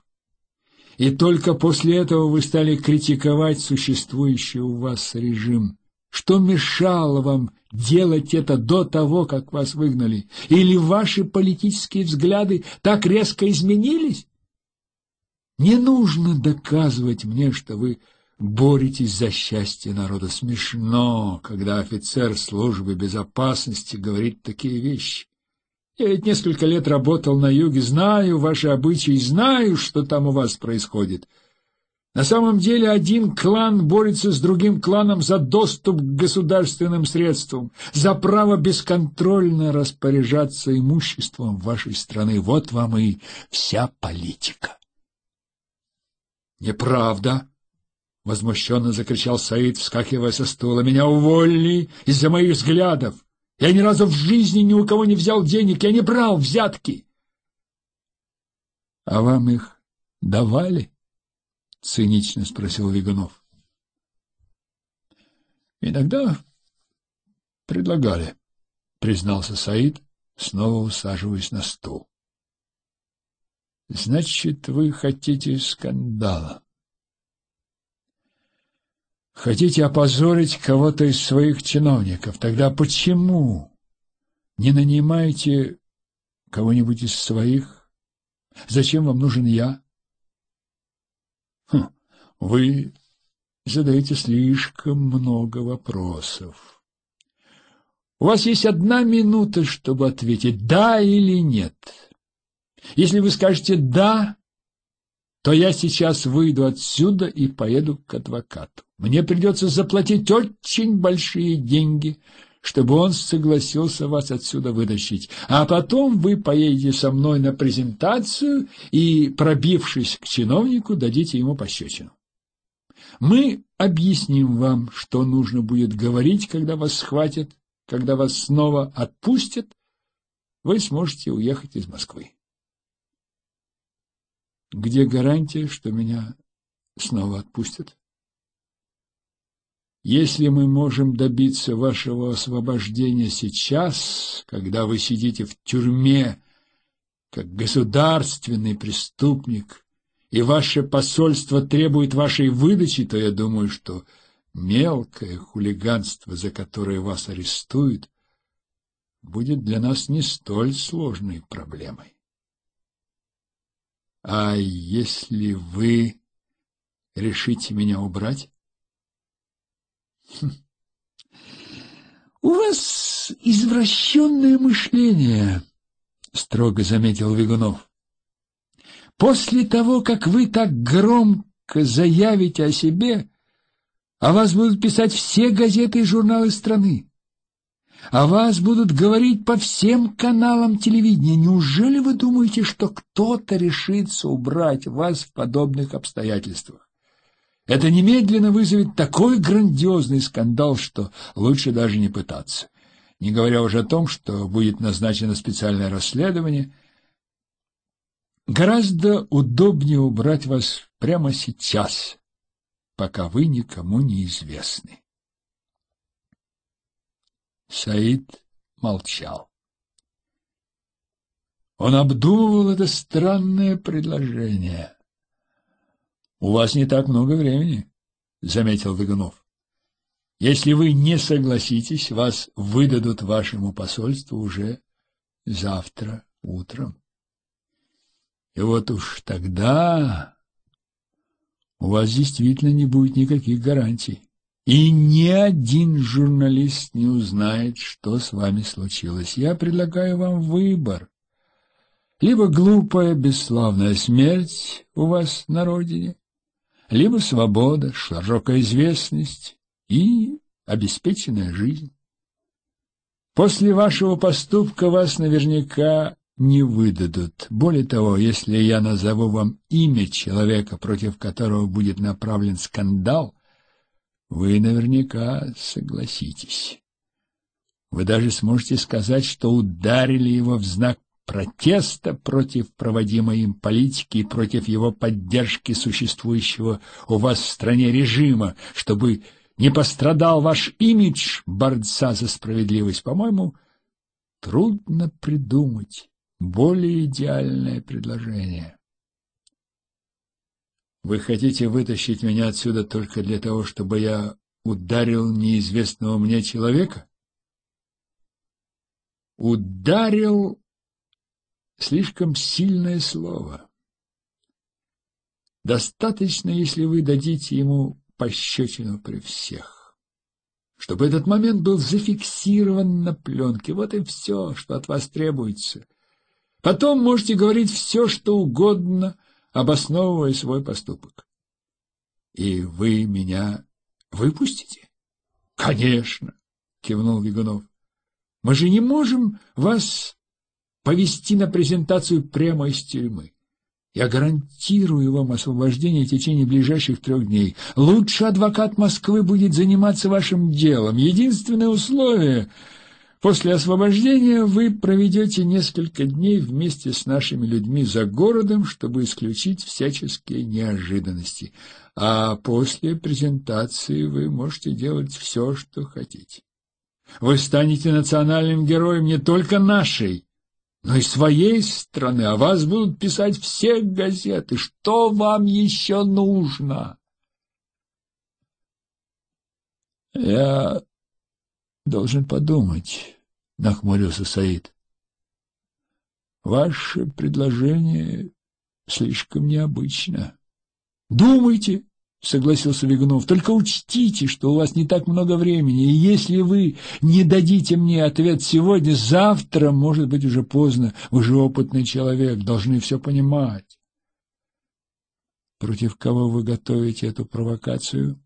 И только после этого вы стали критиковать существующий у вас режим. Что мешало вам делать это до того, как вас выгнали? Или ваши политические взгляды так резко изменились? Не нужно доказывать мне, что вы боретесь за счастье народа. Смешно, когда офицер службы безопасности говорит такие вещи. Я ведь несколько лет работал на юге, знаю ваши обычаи, знаю, что там у вас происходит. На самом деле один клан борется с другим кланом за доступ к государственным средствам, за право бесконтрольно распоряжаться имуществом вашей страны. Вот вам и вся политика. Неправда. — возмущенно закричал Саид, вскакивая со стула. «Меня уволили из-за моих взглядов! Я ни разу в жизни ни у кого не взял денег, я не брал взятки!» «А вам их давали?» — цинично спросил Вигунов. «Иногда предлагали», — признался Саид, снова усаживаясь на стул. «Значит, вы хотите скандала?» Хотите опозорить кого-то из своих чиновников? Тогда почему не нанимаете кого-нибудь из своих? Зачем вам нужен я? Хм, вы задаете слишком много вопросов. У вас есть одна минута, чтобы ответить «да» или «нет». Если вы скажете «да», то я сейчас выйду отсюда и поеду к адвокату. Мне придется заплатить очень большие деньги, чтобы он согласился вас отсюда вытащить. А потом вы поедете со мной на презентацию и, пробившись к чиновнику, дадите ему пощечину. Мы объясним вам, что нужно будет говорить, когда вас схватят, когда вас снова отпустят, вы сможете уехать из Москвы. Где гарантия, что меня снова отпустят? Если мы можем добиться вашего освобождения сейчас, когда вы сидите в тюрьме, как государственный преступник, и ваше посольство требует вашей выдачи, то я думаю, что мелкое хулиганство, за которое вас арестуют, будет для нас не столь сложной проблемой. А если вы решите меня убрать? У вас извращенное мышление, строго заметил Вигунов. После того, как вы так громко заявите о себе, о вас будут писать все газеты и журналы страны. О вас будут говорить по всем каналам телевидения. Неужели вы думаете, что кто-то решится убрать вас в подобных обстоятельствах? Это немедленно вызовет такой грандиозный скандал, что лучше даже не пытаться. Не говоря уже о том, что будет назначено специальное расследование. Гораздо удобнее убрать вас прямо сейчас, пока вы никому не известны. Саид молчал. Он обдумывал это странное предложение. У вас не так много времени, — заметил Догунов. Если вы не согласитесь, вас выдадут вашему посольству уже завтра утром. И вот уж тогда у вас действительно не будет никаких гарантий. И ни один журналист не узнает, что с вами случилось. Я предлагаю вам выбор. Либо глупая, бесславная смерть у вас на родине, либо свобода, широкая известность и обеспеченная жизнь. После вашего поступка вас наверняка не выдадут. Более того, если я назову вам имя человека, против которого будет направлен скандал, вы наверняка согласитесь. Вы даже сможете сказать, что ударили его в знак протеста против проводимой им политики и против его поддержки существующего у вас в стране режима, чтобы не пострадал ваш имидж борца за справедливость. По-моему, трудно придумать более идеальное предложение. Вы хотите вытащить меня отсюда только для того, чтобы я ударил неизвестного мне человека? Ударил слишком сильное слово. Достаточно, если вы дадите ему пощечину при всех. Чтобы этот момент был зафиксирован на пленке. Вот и все, что от вас требуется. Потом можете говорить все, что угодно, обосновывая свой поступок. И вы меня выпустите? — Конечно, — кивнул Бегунов. — Мы же не можем вас повести на презентацию прямо из тюрьмы. Я гарантирую вам освобождение в течение ближайших трех дней. Лучший адвокат Москвы будет заниматься вашим делом. Единственное условие — после освобождения вы проведете несколько дней вместе с нашими людьми за городом, чтобы исключить всяческие неожиданности. А после презентации вы можете делать все, что хотите. Вы станете национальным героем не только нашей, но и своей страны, о а вас будут писать все газеты. Что вам еще нужно? Я должен подумать, нахмурился Саид. Ваше предложение слишком необычно. Думайте, — согласился Вигунов. — Только учтите, что у вас не так много времени, и если вы не дадите мне ответ сегодня, завтра, может быть, уже поздно. Вы же опытный человек, должны все понимать. — Против кого вы готовите эту провокацию?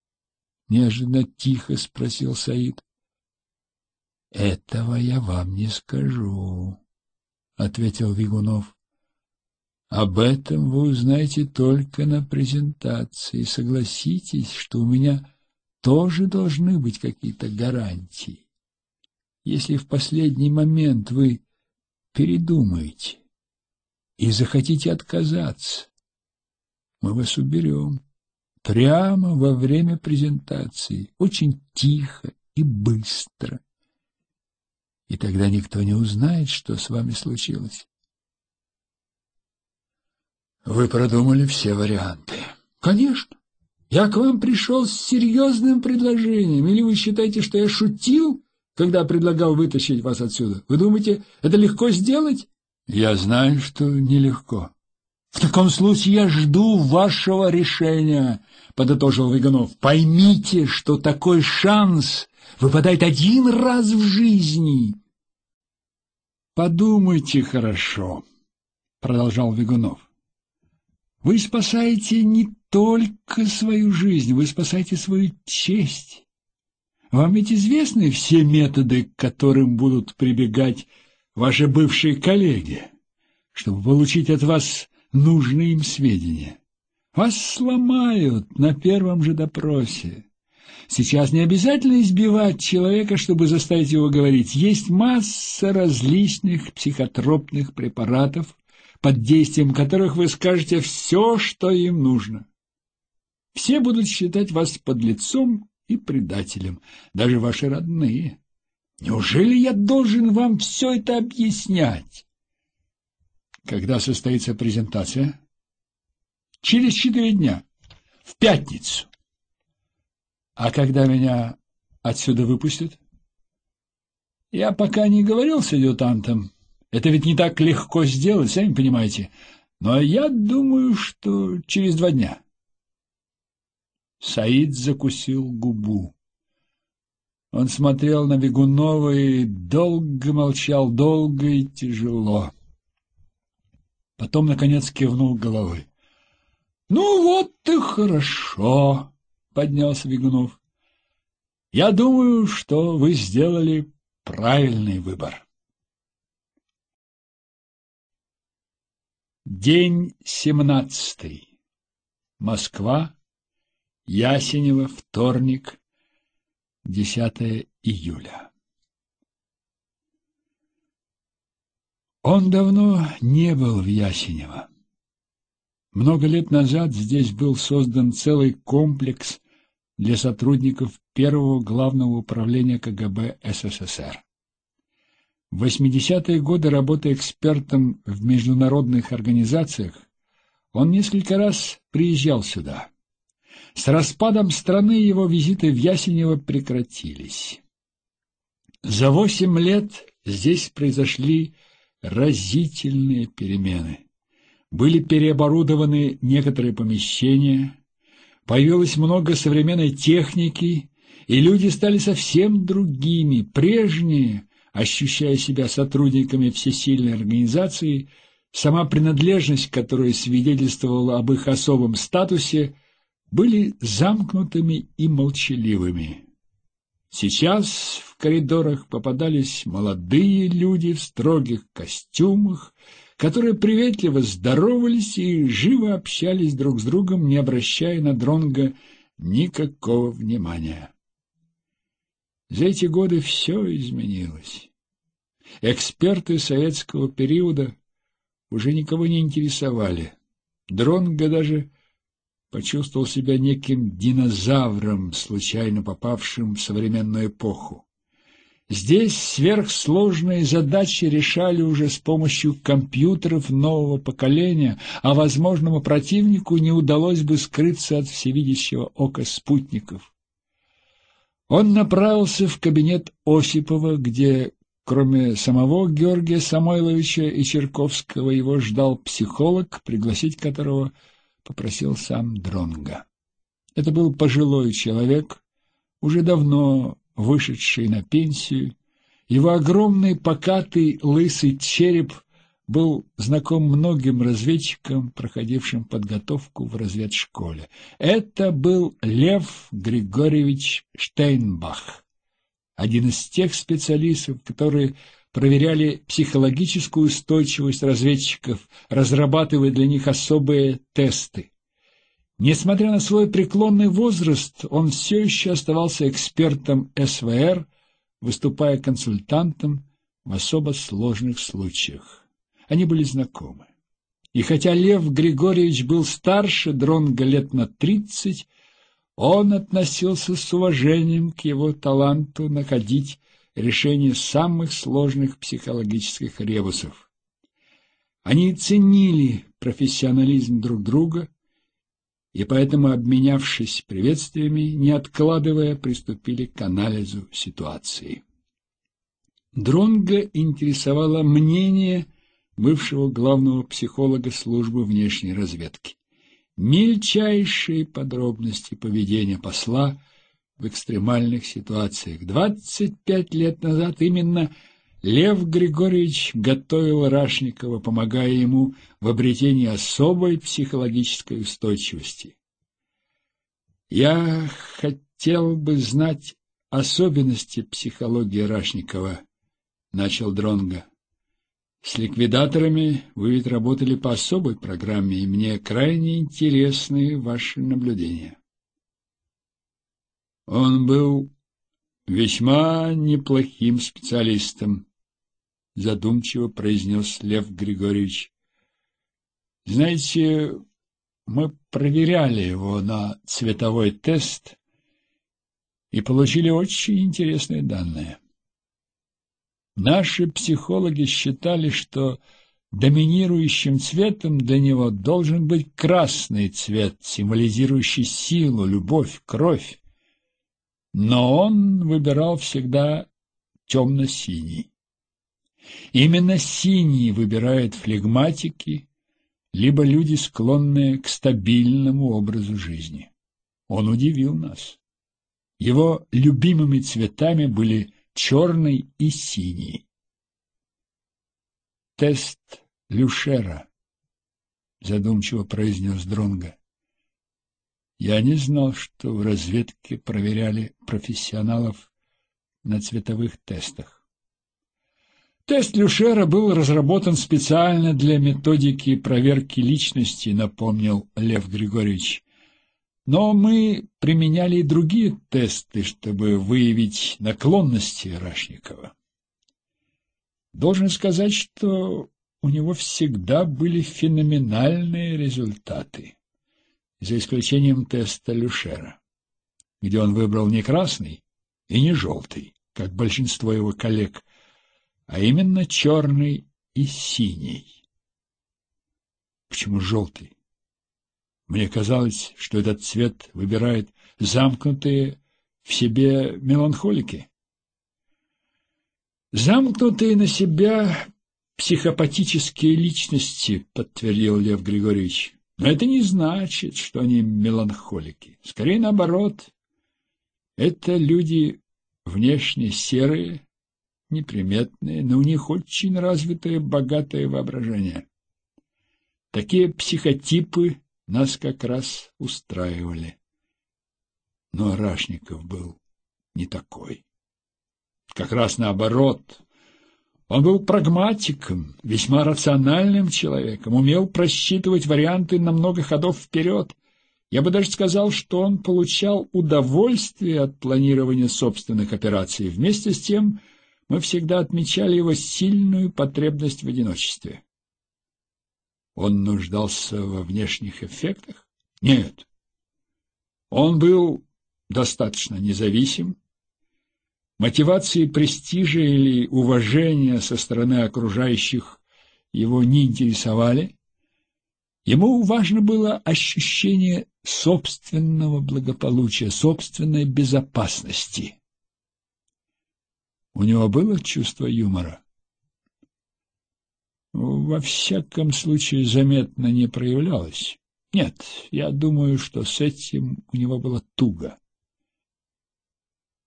— неожиданно тихо спросил Саид. — Этого я вам не скажу, — ответил Вигунов. Об этом вы узнаете только на презентации. Согласитесь, что у меня тоже должны быть какие-то гарантии. Если в последний момент вы передумаете и захотите отказаться, мы вас уберем прямо во время презентации, очень тихо и быстро. И тогда никто не узнает, что с вами случилось. Вы продумали все варианты. Конечно. Я к вам пришел с серьезным предложением. Или вы считаете, что я шутил, когда предлагал вытащить вас отсюда? Вы думаете, это легко сделать? Я знаю, что нелегко. В таком случае я жду вашего решения, подытожил Выгонов. Поймите, что такой шанс выпадает один раз в жизни. Подумайте хорошо, продолжал Выгонов. Вы спасаете не только свою жизнь, вы спасаете свою честь. Вам ведь известны все методы, к которым будут прибегать ваши бывшие коллеги, чтобы получить от вас нужные им сведения. Вас сломают на первом же допросе. Сейчас не обязательно избивать человека, чтобы заставить его говорить. Есть масса различных психотропных препаратов, под действием которых вы скажете все, что им нужно. Все будут считать вас подлецом и предателем, даже ваши родные. Неужели я должен вам все это объяснять? Когда состоится презентация? Через четыре дня, в пятницу. А когда меня отсюда выпустят? Я пока не говорил с адъютантом, это ведь не так легко сделать, сами понимаете. Но я думаю, что через два дня. Саид закусил губу. Он смотрел на Бегунова и долго молчал, долго и тяжело. Потом, наконец, кивнул головой. — Ну вот и хорошо, — поднялся Бегунов. — Я думаю, что вы сделали правильный выбор. День семнадцатый. Москва. Ясенево, вторник, 10 июля. Он давно не был в Ясенево. Много лет назад здесь был создан целый комплекс для сотрудников первого главного управления КГБ СССР. В 80-е годы, работая экспертом в международных организациях, он несколько раз приезжал сюда. С распадом страны его визиты в Ясенево прекратились. За восемь лет здесь произошли разительные перемены. Были переоборудованы некоторые помещения, появилось много современной техники, и люди стали совсем другими, прежние – ощущая себя сотрудниками всесильной организации, сама принадлежность, которая свидетельствовала об их особом статусе, были замкнутыми и молчаливыми. Сейчас в коридорах попадались молодые люди в строгих костюмах, которые приветливо здоровались и живо общались друг с другом, не обращая на Дронга никакого внимания. За эти годы все изменилось. Эксперты советского периода уже никого не интересовали. Дронго даже почувствовал себя неким динозавром, случайно попавшим в современную эпоху. Здесь сверхсложные задачи решали уже с помощью компьютеров нового поколения, а возможному противнику не удалось бы скрыться от всевидящего ока спутников. Он направился в кабинет Осипова, где, кроме самого Георгия Самойловича и Черковского, его ждал психолог, пригласить которого попросил сам Дронга. Это был пожилой человек, уже давно вышедший на пенсию. Его огромный покатый лысый череп — был знаком многим разведчикам, проходившим подготовку в разведшколе. Это был Лев Григорьевич Штейнбах, один из тех специалистов, которые проверяли психологическую устойчивость разведчиков, разрабатывая для них особые тесты. Несмотря на свой преклонный возраст, он все еще оставался экспертом СВР, выступая консультантом в особо сложных случаях. Они были знакомы. И хотя Лев Григорьевич был старше Дронга лет на тридцать, он относился с уважением к его таланту находить решение самых сложных психологических ребусов. Они ценили профессионализм друг друга, и поэтому, обменявшись приветствиями, не откладывая, приступили к анализу ситуации. Дронга интересовало мнение – бывшего главного психолога службы внешней разведки. Мельчайшие подробности поведения посла в экстремальных ситуациях. 25 лет назад именно Лев Григорьевич готовил Рашникова, помогая ему в обретении особой психологической устойчивости. Я хотел бы знать особенности психологии Рашникова, начал Дронга. С ликвидаторами вы ведь работали по особой программе, и мне крайне интересны ваши наблюдения. Он был весьма неплохим специалистом, задумчиво произнес Лев Григорьевич. Знаете, мы проверяли его на цветовой тест и получили очень интересные данные. Наши психологи считали, что доминирующим цветом для него должен быть красный цвет, символизирующий силу, любовь, кровь. Но он выбирал всегда темно-синий. Именно синий выбирают флегматики, либо люди, склонные к стабильному образу жизни. Он удивил нас. Его любимыми цветами были черный и синий. Тест Люшера, задумчиво произнес Дронга. Я не знал, что в разведке проверяли профессионалов на цветовых тестах. Тест Люшера был разработан специально для методики проверки личности, напомнил Лев Григорьевич. Но мы применяли и другие тесты, чтобы выявить наклонности Рашникова. Должен сказать, что у него всегда были феноменальные результаты, за исключением теста Люшера, где он выбрал не красный и не желтый, как большинство его коллег, а именно черный и синий. Почему желтый? Мне казалось, что этот цвет выбирает замкнутые в себе меланхолики. Замкнутые на себя психопатические личности, подтвердил Лев Григорьевич. Но это не значит, что они меланхолики. Скорее наоборот. Это люди внешне серые, неприметные, но у них очень развитое богатое воображение. Такие психотипы нас как раз устраивали. Но Рашников был не такой. Как раз наоборот. Он был прагматиком, весьма рациональным человеком, умел просчитывать варианты на много ходов вперед. Я бы даже сказал, что он получал удовольствие от планирования собственных операций. Вместе с тем мы всегда отмечали его сильную потребность в одиночестве. Он нуждался во внешних эффектах? Нет. Он был достаточно независим. Мотивации престижа или уважения со стороны окружающих его не интересовали. Ему важно было ощущение собственного благополучия, собственной безопасности. У него было чувство юмора? во всяком случае заметно не проявлялось. Нет, я думаю, что с этим у него было туго.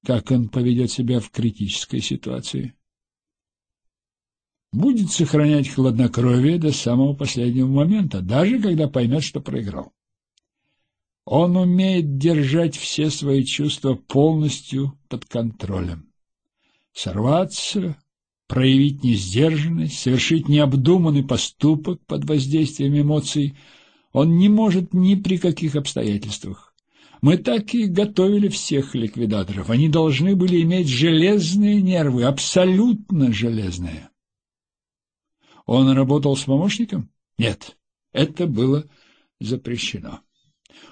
Как он поведет себя в критической ситуации? Будет сохранять хладнокровие до самого последнего момента, даже когда поймет, что проиграл. Он умеет держать все свои чувства полностью под контролем. Сорваться, проявить несдержанность, совершить необдуманный поступок под воздействием эмоций, он не может ни при каких обстоятельствах. Мы так и готовили всех ликвидаторов. Они должны были иметь железные нервы, абсолютно железные. Он работал с помощником? Нет, это было запрещено.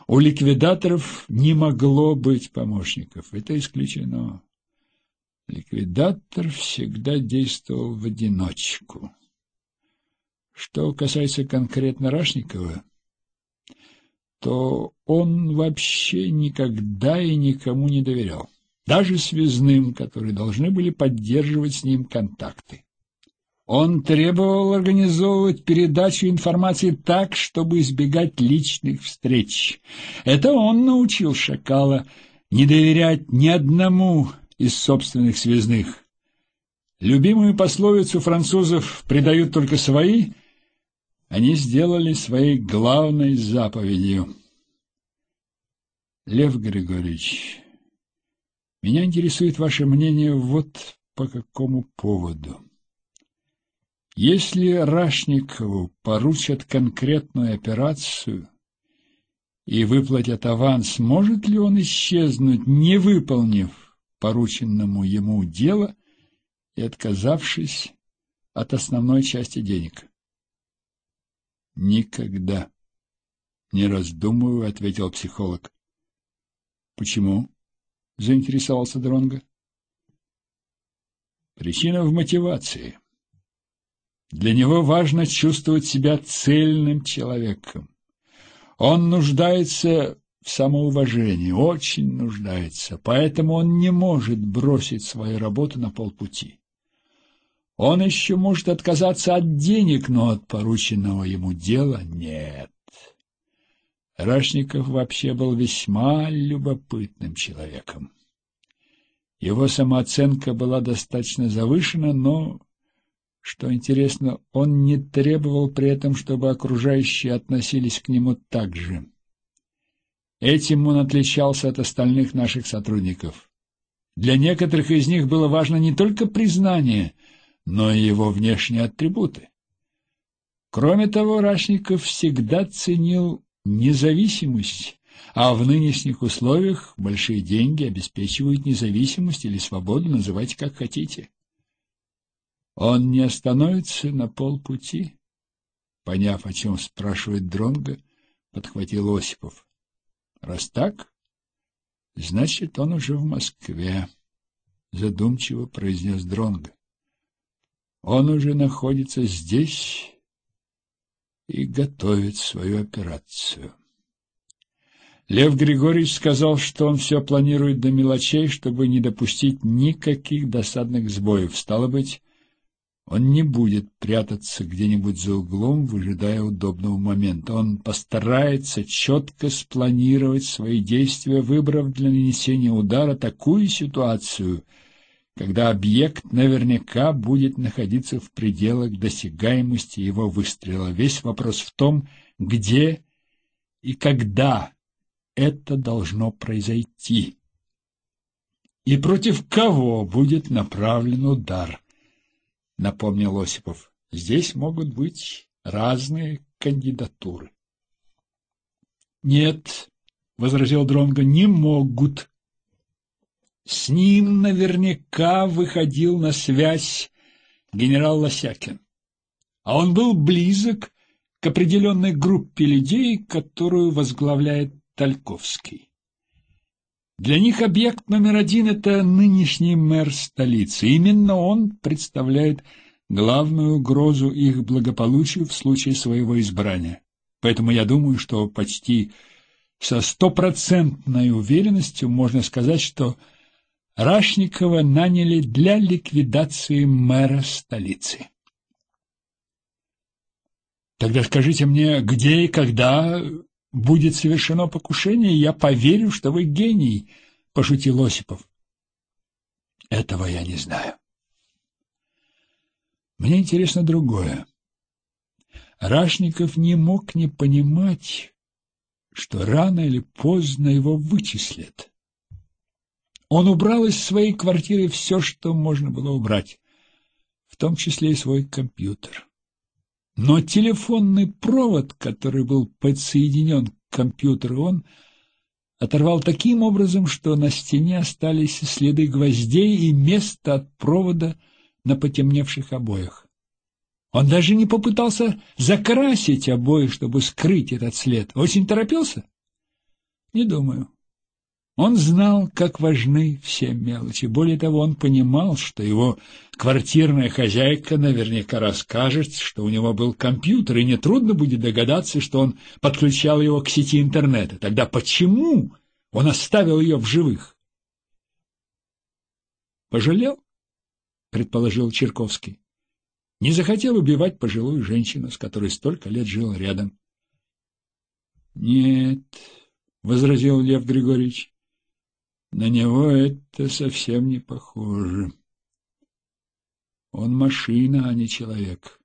У ликвидаторов не могло быть помощников. Это исключено. Ликвидатор всегда действовал в одиночку. Что касается конкретно Рашникова, то он вообще никогда и никому не доверял, даже связным, которые должны были поддерживать с ним контакты. Он требовал организовывать передачу информации так, чтобы избегать личных встреч. Это он научил Шакала не доверять ни одному из собственных связных. Любимую пословицу французов придают только свои, они сделали своей главной заповедью. Лев Григорьевич, меня интересует ваше мнение вот по какому поводу. Если Рашникову поручат конкретную операцию и выплатят аванс, может ли он исчезнуть, не выполнив порученному ему дело и отказавшись от основной части денег. «Никогда», — не раздумывая, ответил психолог. «Почему?» — заинтересовался Дронго. «Причина в мотивации. Для него важно чувствовать себя цельным человеком. Он нуждается в самоуважении, очень нуждается, поэтому он не может бросить свою работу на полпути. Он еще может отказаться от денег, но от порученного ему дела нет. Рашников вообще был весьма любопытным человеком. Его самооценка была достаточно завышена, но, что интересно, он не требовал при этом, чтобы окружающие относились к нему так же. Этим он отличался от остальных наших сотрудников. Для некоторых из них было важно не только признание, но и его внешние атрибуты. Кроме того, Рашников всегда ценил независимость, а в нынешних условиях большие деньги обеспечивают независимость или свободу, называйте как хотите. Он не остановится на полпути, поняв, о чем спрашивает Дронга, подхватил Осипов. Раз так, значит, он уже в Москве, задумчиво произнес Дронга. Он уже находится здесь и готовит свою операцию. Лев Григорьевич сказал, что он все планирует до мелочей, чтобы не допустить никаких досадных сбоев. Стало быть, он не будет прятаться где-нибудь за углом, выжидая удобного момента. Он постарается четко спланировать свои действия, выбрав для нанесения удара такую ситуацию, когда объект наверняка будет находиться в пределах досягаемости его выстрела. Весь вопрос в том, где и когда это должно произойти. И против кого будет направлен удар. — напомнил Осипов. — Здесь могут быть разные кандидатуры. — Нет, — возразил Дронго, — не могут. С ним наверняка выходил на связь генерал Лосякин. А он был близок к определенной группе людей, которую возглавляет Тальковский. Для них объект номер один – это нынешний мэр столицы. Именно он представляет главную угрозу их благополучию в случае своего избрания. Поэтому я думаю, что почти со стопроцентной уверенностью можно сказать, что Рашникова наняли для ликвидации мэра столицы. Тогда скажите мне, где и когда будет совершено покушение, я поверю, что вы гений, — пошутил Осипов. Этого я не знаю. Мне интересно другое. Рашников не мог не понимать, что рано или поздно его вычислят. Он убрал из своей квартиры все, что можно было убрать, в том числе и свой компьютер. Но телефонный провод, который был подсоединен к компьютеру, он оторвал таким образом, что на стене остались следы гвоздей и место от провода на потемневших обоях. Он даже не попытался закрасить обои, чтобы скрыть этот след. Очень торопился? Не думаю. Он знал, как важны все мелочи. Более того, он понимал, что его квартирная хозяйка наверняка расскажет, что у него был компьютер, и нетрудно будет догадаться, что он подключал его к сети интернета. Тогда почему он оставил ее в живых? «Пожалел?» — предположил Черковский. «Не захотел убивать пожилую женщину, с которой столько лет жил рядом». «Нет», — возразил Лев Григорьевич, на него это совсем не похоже. Он машина, а не человек.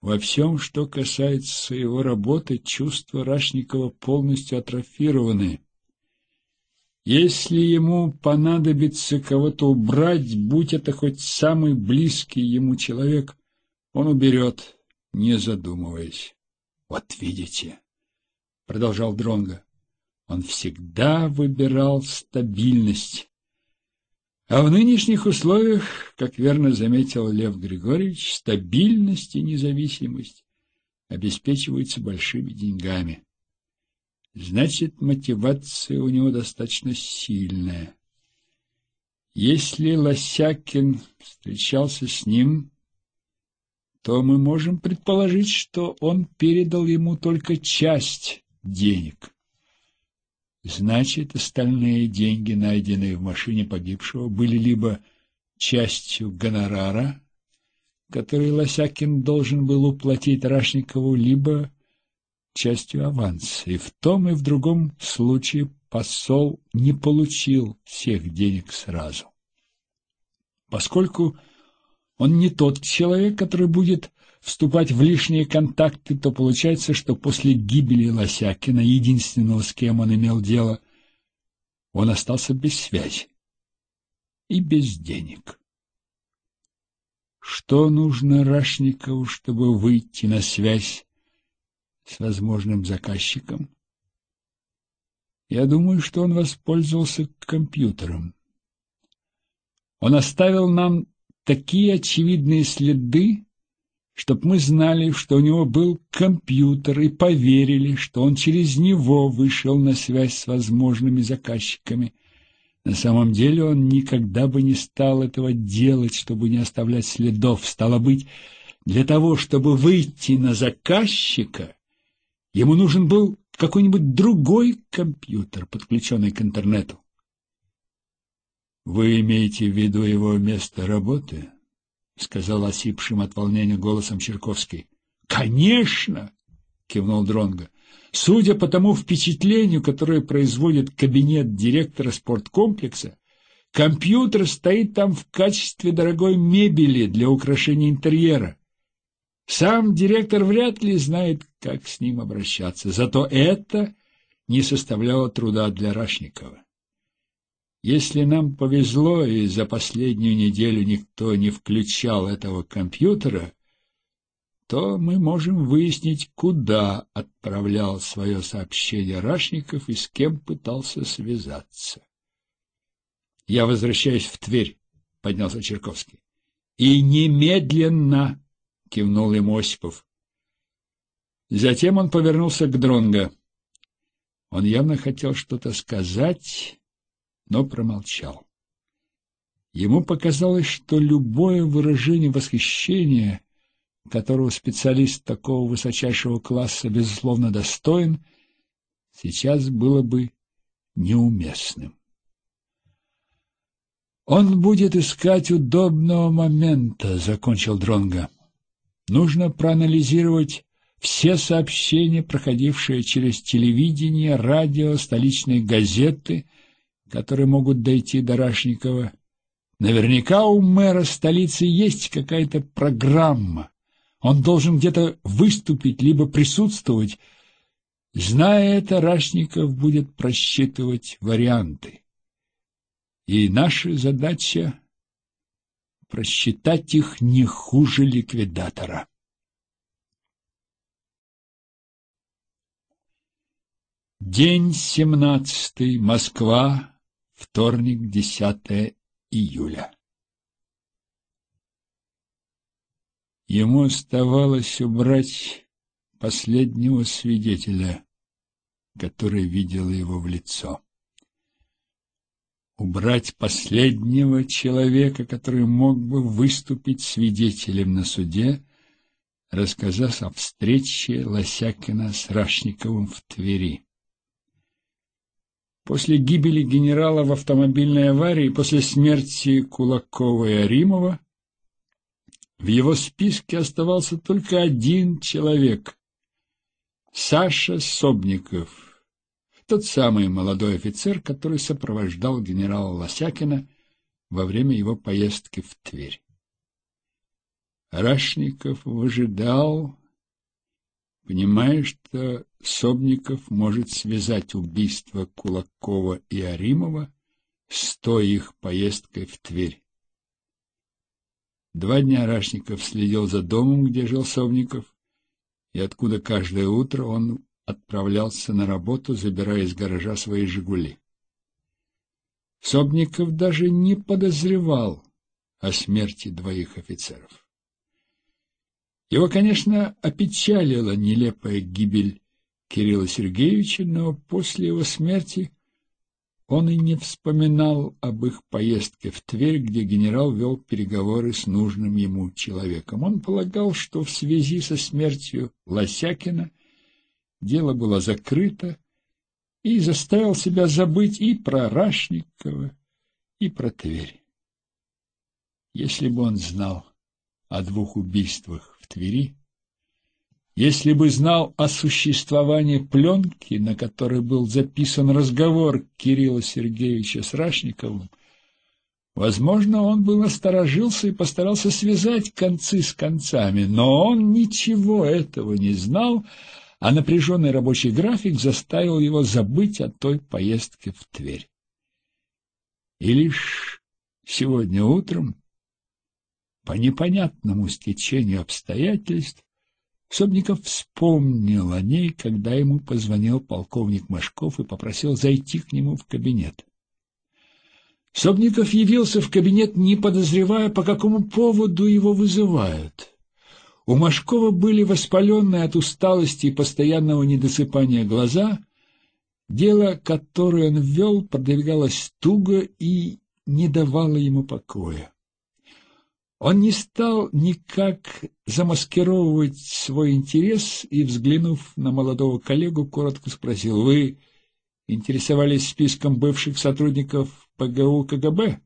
Во всем, что касается его работы, чувства Рашникова полностью атрофированы. Если ему понадобится кого-то убрать, будь это хоть самый близкий ему человек, он уберет, не задумываясь. — Вот видите, — продолжал Дронга, он всегда выбирал стабильность. А в нынешних условиях, как верно заметил Лев Григорьевич, стабильность и независимость обеспечиваются большими деньгами. Значит, мотивация у него достаточно сильная. Если Лосякин встречался с ним, то мы можем предположить, что он передал ему только часть денег. Значит, остальные деньги, найденные в машине погибшего, были либо частью гонорара, который Лосякин должен был уплатить Рашникову, либо частью аванса. И в том и в другом случае посол не получил всех денег сразу. Поскольку он не тот человек, который будет вступать в лишние контакты, то получается, что после гибели Лосякина, единственного, с кем он имел дело, он остался без связи и без денег. Что нужно Рашникову, чтобы выйти на связь с возможным заказчиком? Я думаю, что он воспользовался компьютером. Он оставил нам такие очевидные следы, чтоб мы знали, что у него был компьютер, и поверили, что он через него вышел на связь с возможными заказчиками. На самом деле он никогда бы не стал этого делать, чтобы не оставлять следов. Стало быть, для того, чтобы выйти на заказчика, ему нужен был какой-нибудь другой компьютер, подключенный к интернету. «Вы имеете в виду его место работы?» — сказал осипшим от волнения голосом Черковский. «Конечно!» — кивнул Дронга. «Судя по тому впечатлению, которое производит кабинет директора спорткомплекса, компьютер стоит там в качестве дорогой мебели для украшения интерьера. Сам директор вряд ли знает, как с ним обращаться, зато это не составляло труда для Рашникова. Если нам повезло, и за последнюю неделю никто не включал этого компьютера, то мы можем выяснить, куда отправлял свое сообщение Рашников и с кем пытался связаться. — Я возвращаюсь в Тверь, — поднялся Черковский. — И немедленно! — кивнул им Осипов. Затем он повернулся к Дронго. Он явно хотел что-то сказать но промолчал. Ему показалось, что любое выражение восхищения, которого специалист такого высочайшего класса, безусловно, достоин, сейчас было бы неуместным. «Он будет искать удобного момента», — закончил Дронга. «Нужно проанализировать все сообщения, проходившие через телевидение, радио, столичные газеты — которые могут дойти до Рашникова. Наверняка у мэра столицы есть какая-то программа. Он должен где-то выступить, либо присутствовать. Зная это, Рашников будет просчитывать варианты. И наша задача — просчитать их не хуже ликвидатора. День семнадцатый. Москва. Вторник, 10 июля. Ему оставалось убрать последнего свидетеля, который видел его в лицо. Убрать последнего человека, который мог бы выступить свидетелем на суде, рассказав о встрече Лосякина с Рашниковым в Твери. После гибели генерала в автомобильной аварии, после смерти Кулакова и Аримова, в его списке оставался только один человек — Саша Собников, тот самый молодой офицер, который сопровождал генерала Лосякина во время его поездки в Тверь. Рашников выжидал, Понимаешь, что Собников может связать убийство Кулакова и Аримова с той их поездкой в Тверь. Два дня Рашников следил за домом, где жил Собников, и откуда каждое утро он отправлялся на работу, забирая из гаража свои «Жигули». Собников даже не подозревал о смерти двоих офицеров. Его, конечно, опечалила нелепая гибель Кирилла Сергеевича, но после его смерти он и не вспоминал об их поездке в Тверь, где генерал вел переговоры с нужным ему человеком. Он полагал, что в связи со смертью Лосякина дело было закрыто, и заставил себя забыть и про Рашникова, и про Тверь. Если бы он знал о двух убийствах в Твери. Если бы знал о существовании пленки, на которой был записан разговор Кирилла Сергеевича с Рашниковым, возможно, он бы насторожился и постарался связать концы с концами, но он ничего этого не знал, а напряженный рабочий график заставил его забыть о той поездке в Тверь. И лишь сегодня утром по непонятному стечению обстоятельств Собников вспомнил о ней, когда ему позвонил полковник Машков и попросил зайти к нему в кабинет. Собников явился в кабинет, не подозревая, по какому поводу его вызывают. У Машкова были воспаленные от усталости и постоянного недосыпания глаза. Дело, которое он ввел, продвигалось туго и не давало ему покоя. Он не стал никак замаскировывать свой интерес и, взглянув на молодого коллегу, коротко спросил, «Вы интересовались списком бывших сотрудников ПГУ КГБ?»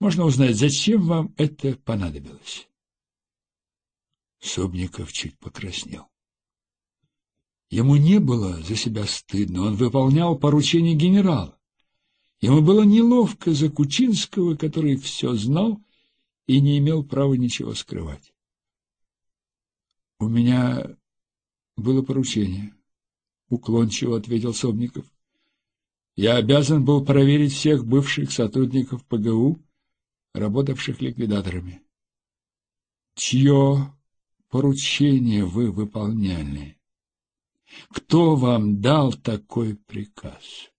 «Можно узнать, зачем вам это понадобилось?» Собников чуть покраснел. Ему не было за себя стыдно, он выполнял поручение генерала. Ему было неловко за Кучинского, который все знал и не имел права ничего скрывать. — У меня было поручение, — уклончиво ответил Собников. — Я обязан был проверить всех бывших сотрудников ПГУ, работавших ликвидаторами. — Чье поручение вы выполняли? Кто вам дал такой приказ?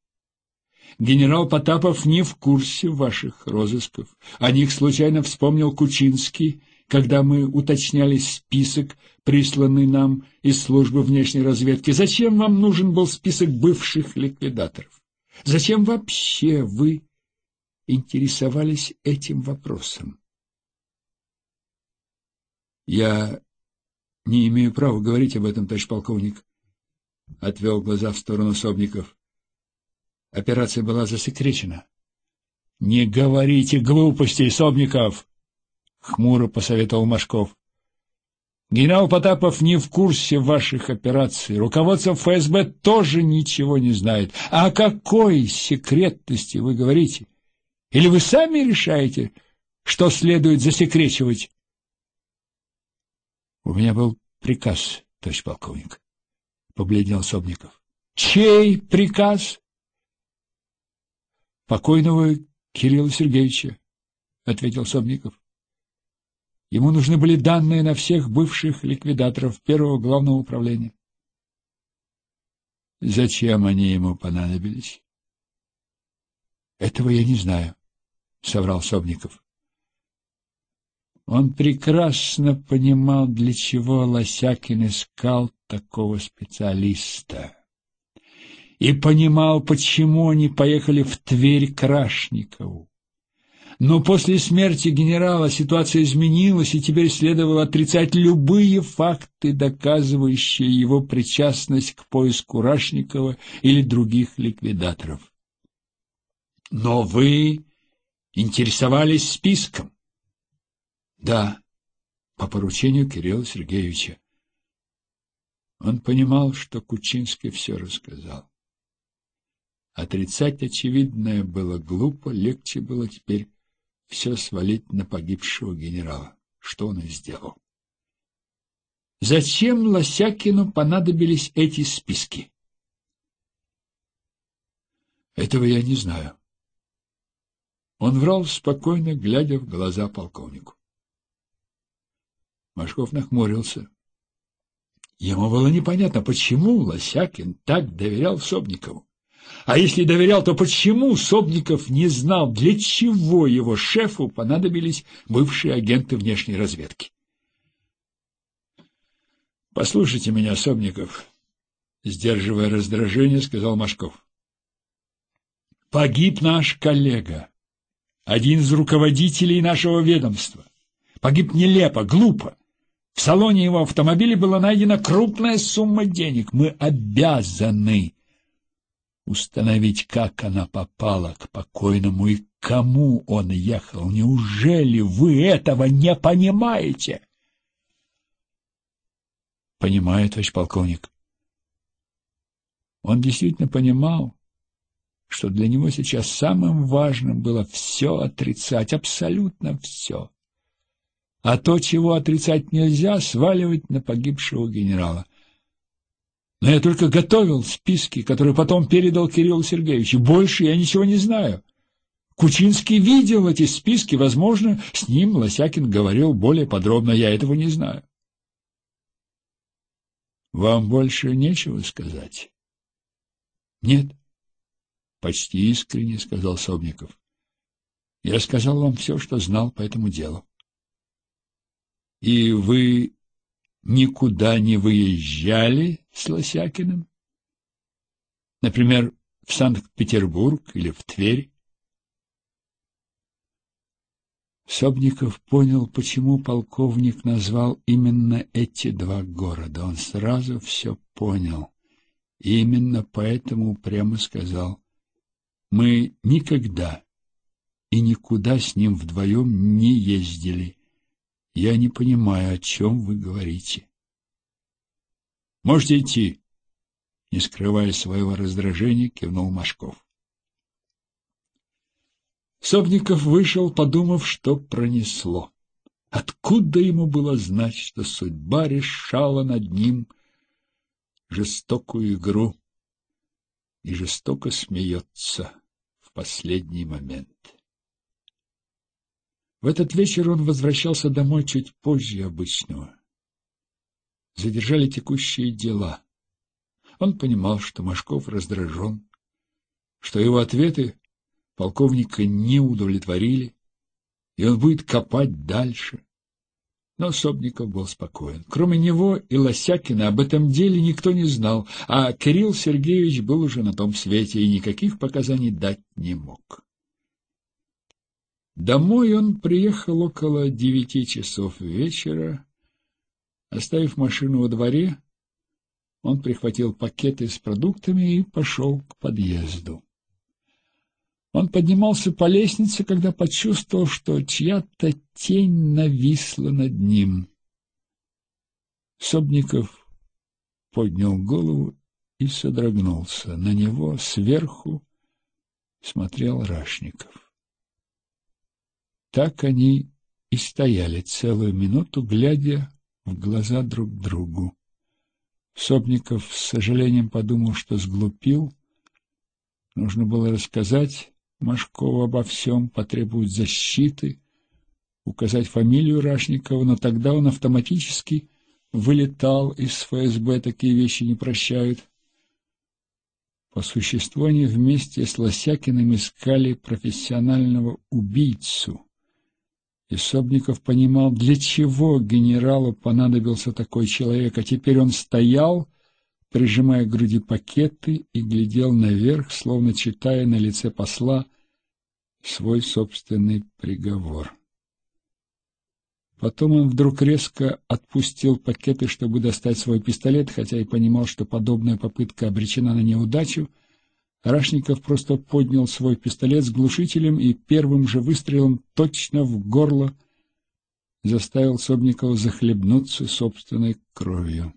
Генерал Потапов не в курсе ваших розысков. О них случайно вспомнил Кучинский, когда мы уточняли список, присланный нам из службы внешней разведки. Зачем вам нужен был список бывших ликвидаторов? Зачем вообще вы интересовались этим вопросом? Я не имею права говорить об этом, товарищ полковник, — отвел глаза в сторону Собников. Операция была засекречена. — Не говорите глупостей, Собников! — хмуро посоветовал Машков. — Генерал Потапов не в курсе ваших операций. Руководство ФСБ тоже ничего не знает. А о какой секретности вы говорите? Или вы сами решаете, что следует засекречивать? — У меня был приказ, товарищ полковник, — побледнел Собников. — Чей приказ? — Покойного Кирилла Сергеевича, — ответил Собников. Ему нужны были данные на всех бывших ликвидаторов первого главного управления. — Зачем они ему понадобились? — Этого я не знаю, — соврал Собников. Он прекрасно понимал, для чего Лосякин искал такого специалиста. — и понимал, почему они поехали в Тверь к Рашникову. Но после смерти генерала ситуация изменилась, и теперь следовало отрицать любые факты, доказывающие его причастность к поиску Рашникова или других ликвидаторов. Но вы интересовались списком? Да, по поручению Кирилла Сергеевича. Он понимал, что Кучинский все рассказал. Отрицать очевидное было глупо, легче было теперь все свалить на погибшего генерала. Что он и сделал. Зачем Лосякину понадобились эти списки? Этого я не знаю. Он врал, спокойно глядя в глаза полковнику. Машков нахмурился. Ему было непонятно, почему Лосякин так доверял Собникову. А если доверял, то почему Собников не знал, для чего его шефу понадобились бывшие агенты внешней разведки? «Послушайте меня, Собников», — сдерживая раздражение, сказал Машков. «Погиб наш коллега, один из руководителей нашего ведомства. Погиб нелепо, глупо. В салоне его автомобиля была найдена крупная сумма денег. Мы обязаны установить, как она попала к покойному и кому он ехал. Неужели вы этого не понимаете? — Понимает, товарищ полковник. Он действительно понимал, что для него сейчас самым важным было все отрицать, абсолютно все. А то, чего отрицать нельзя, сваливать на погибшего генерала — но я только готовил списки, которые потом передал Кириллу Сергеевичу. Больше я ничего не знаю. Кучинский видел эти списки. Возможно, с ним Лосякин говорил более подробно. Я этого не знаю. Вам больше нечего сказать? Нет. Почти искренне сказал Собников. Я рассказал вам все, что знал по этому делу. — И вы никуда не выезжали с Лосякиным? Например, в Санкт-Петербург или в Тверь? Собников понял, почему полковник назвал именно эти два города. Он сразу все понял. И именно поэтому прямо сказал, «Мы никогда и никуда с ним вдвоем не ездили. Я не понимаю, о чем вы говорите. Можете идти. Не скрывая своего раздражения, кивнул Машков. Собников вышел, подумав, что пронесло. Откуда ему было знать, что судьба решала над ним жестокую игру и жестоко смеется в последний момент? В этот вечер он возвращался домой чуть позже обычного. Задержали текущие дела. Он понимал, что Машков раздражен, что его ответы полковника не удовлетворили, и он будет копать дальше. Но Собников был спокоен. Кроме него и Лосякина об этом деле никто не знал, а Кирилл Сергеевич был уже на том свете и никаких показаний дать не мог. Домой он приехал около девяти часов вечера. Оставив машину во дворе, он прихватил пакеты с продуктами и пошел к подъезду. Он поднимался по лестнице, когда почувствовал, что чья-то тень нависла над ним. Собников поднял голову и содрогнулся. На него сверху смотрел Рашников. Так они и стояли целую минуту, глядя в глаза друг другу. Собников, с сожалением подумал, что сглупил. Нужно было рассказать Машкову обо всем, потребовать защиты, указать фамилию Рашникова, но тогда он автоматически вылетал из ФСБ, такие вещи не прощают. По существу они вместе с Лосякиным искали профессионального убийцу — и Собников понимал, для чего генералу понадобился такой человек, а теперь он стоял, прижимая к груди пакеты и глядел наверх, словно читая на лице посла свой собственный приговор. Потом он вдруг резко отпустил пакеты, чтобы достать свой пистолет, хотя и понимал, что подобная попытка обречена на неудачу — Рашников просто поднял свой пистолет с глушителем и первым же выстрелом точно в горло заставил Собникова захлебнуться собственной кровью.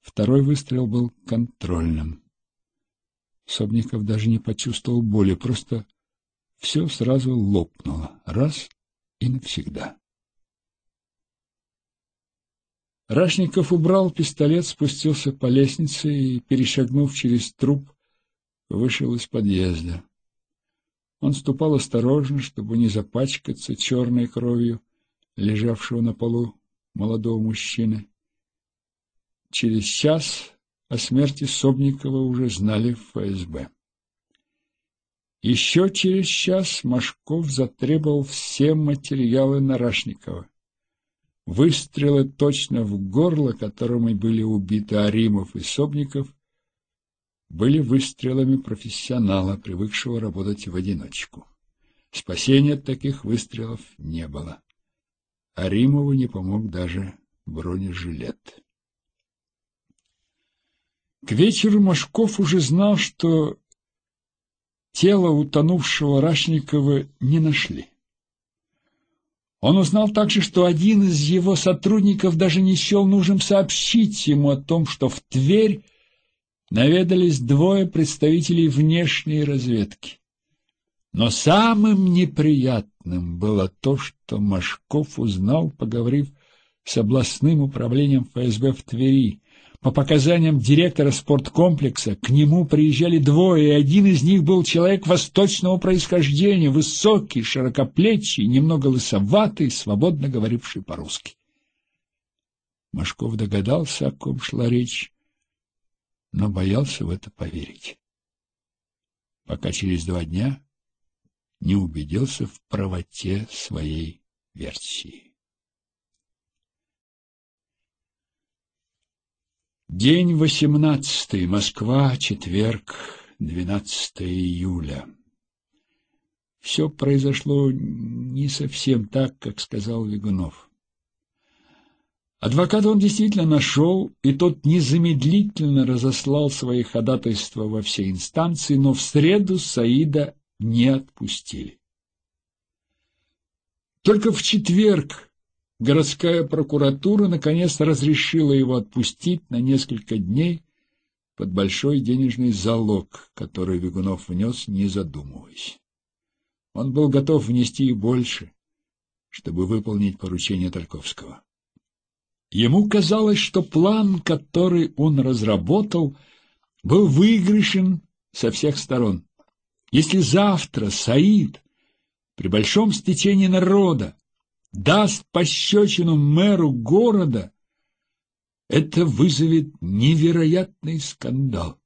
Второй выстрел был контрольным. Собников даже не почувствовал боли, просто все сразу лопнуло, раз и навсегда. Рашников убрал пистолет, спустился по лестнице и, перешагнув через труп, вышел из подъезда. Он ступал осторожно, чтобы не запачкаться черной кровью лежавшего на полу молодого мужчины. Через час о смерти Собникова уже знали в ФСБ. Еще через час Машков затребовал все материалы Нарашникова. Выстрелы точно в горло, которыми были убиты Аримов и Собников, были выстрелами профессионала, привыкшего работать в одиночку. Спасения от таких выстрелов не было. А Римову не помог даже бронежилет. К вечеру Машков уже знал, что тело утонувшего Рашникова не нашли. Он узнал также, что один из его сотрудников даже не счел нужным сообщить ему о том, что в Тверь наведались двое представителей внешней разведки. Но самым неприятным было то, что Машков узнал, поговорив с областным управлением ФСБ в Твери. По показаниям директора спорткомплекса, к нему приезжали двое, и один из них был человек восточного происхождения, высокий, широкоплечий, немного лысоватый, свободно говоривший по-русски. Машков догадался, о ком шла речь, но боялся в это поверить. Пока через два дня не убедился в правоте своей версии. День восемнадцатый, Москва, четверг, 12 июля. Все произошло не совсем так, как сказал Легунов. Адвоката он действительно нашел, и тот незамедлительно разослал свои ходатайства во все инстанции, но в среду Саида не отпустили. Только в четверг городская прокуратура наконец разрешила его отпустить на несколько дней под большой денежный залог, который Вигунов внес, не задумываясь. Он был готов внести и больше, чтобы выполнить поручение Тарковского. Ему казалось, что план, который он разработал, был выигрышен со всех сторон. Если завтра Саид при большом стечении народа даст пощечину мэру города, это вызовет невероятный скандал.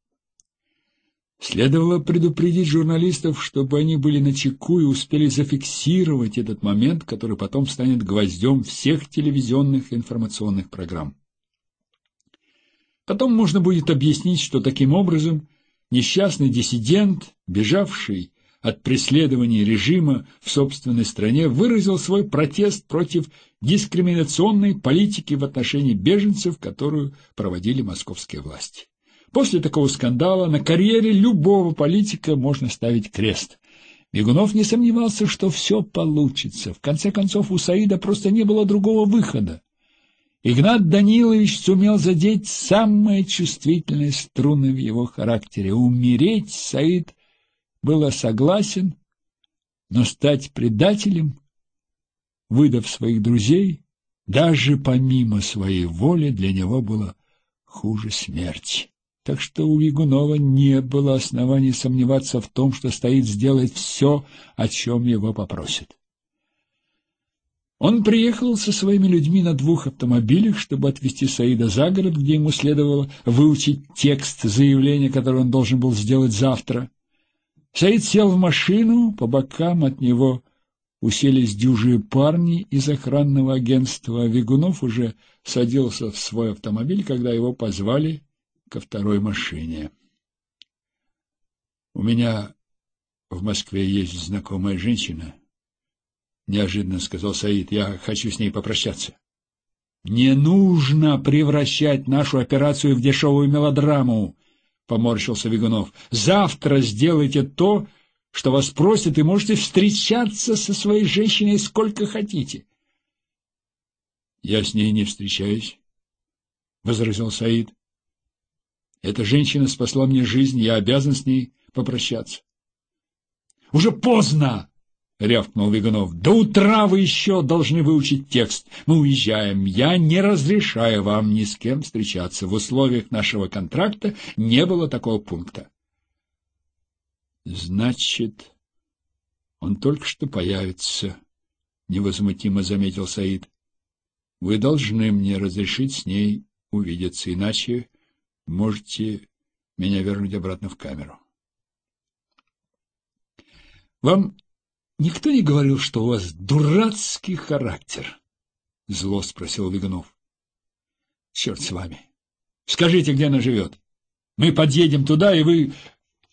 Следовало предупредить журналистов, чтобы они были начеку и успели зафиксировать этот момент, который потом станет гвоздем всех телевизионных информационных программ. Потом можно будет объяснить, что таким образом несчастный диссидент, бежавший от преследований режима в собственной стране, выразил свой протест против дискриминационной политики в отношении беженцев, которую проводили московские власти. После такого скандала на карьере любого политика можно ставить крест. Бегунов не сомневался, что все получится. В конце концов, у Саида просто не было другого выхода. Игнат Данилович сумел задеть самые чувствительные струны в его характере. Умереть Саид было согласен, но стать предателем, выдав своих друзей, даже помимо своей воли для него было хуже смерти. Так что у Вигунова не было оснований сомневаться в том, что стоит сделать все, о чем его попросят. Он приехал со своими людьми на двух автомобилях, чтобы отвезти Саида за город, где ему следовало выучить текст заявления, который он должен был сделать завтра. Саид сел в машину, по бокам от него уселись дюжие парни из охранного агентства. Вигунов уже садился в свой автомобиль, когда его позвали ко второй машине. «У меня в Москве есть знакомая женщина», — неожиданно сказал Саид. «Я хочу с ней попрощаться». «Не нужно превращать нашу операцию в дешевую мелодраму», — поморщился Вигунов. «Завтра сделайте то, что вас просят, и можете встречаться со своей женщиной сколько хотите». «Я с ней не встречаюсь», — возразил Саид. Эта женщина спасла мне жизнь, я обязан с ней попрощаться. — Уже поздно! — рявкнул Игнов. — До утра вы еще должны выучить текст. Мы уезжаем. Я не разрешаю вам ни с кем встречаться. В условиях нашего контракта не было такого пункта. — Значит, он только что появится, — невозмутимо заметил Саид. — Вы должны мне разрешить с ней увидеться, иначе можете меня вернуть обратно в камеру. Вам никто не говорил, что у вас дурацкий характер? — зло спросил Вигнов. — Черт с вами. Скажите, где она живет. Мы подъедем туда, и вы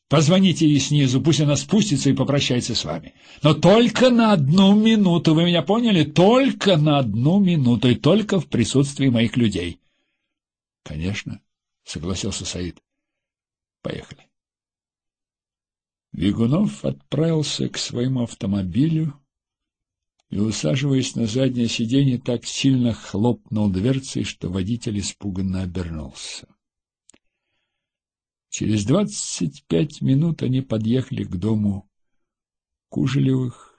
позвоните ей снизу, пусть она спустится и попрощается с вами. Но только на одну минуту, вы меня поняли? Только на одну минуту, и только в присутствии моих людей. — Конечно, — согласился Саид. — Поехали. Бегунов отправился к своему автомобилю и, усаживаясь на заднее сиденье, так сильно хлопнул дверцей, что водитель испуганно обернулся. Через двадцать пять минут они подъехали к дому Кужелевых,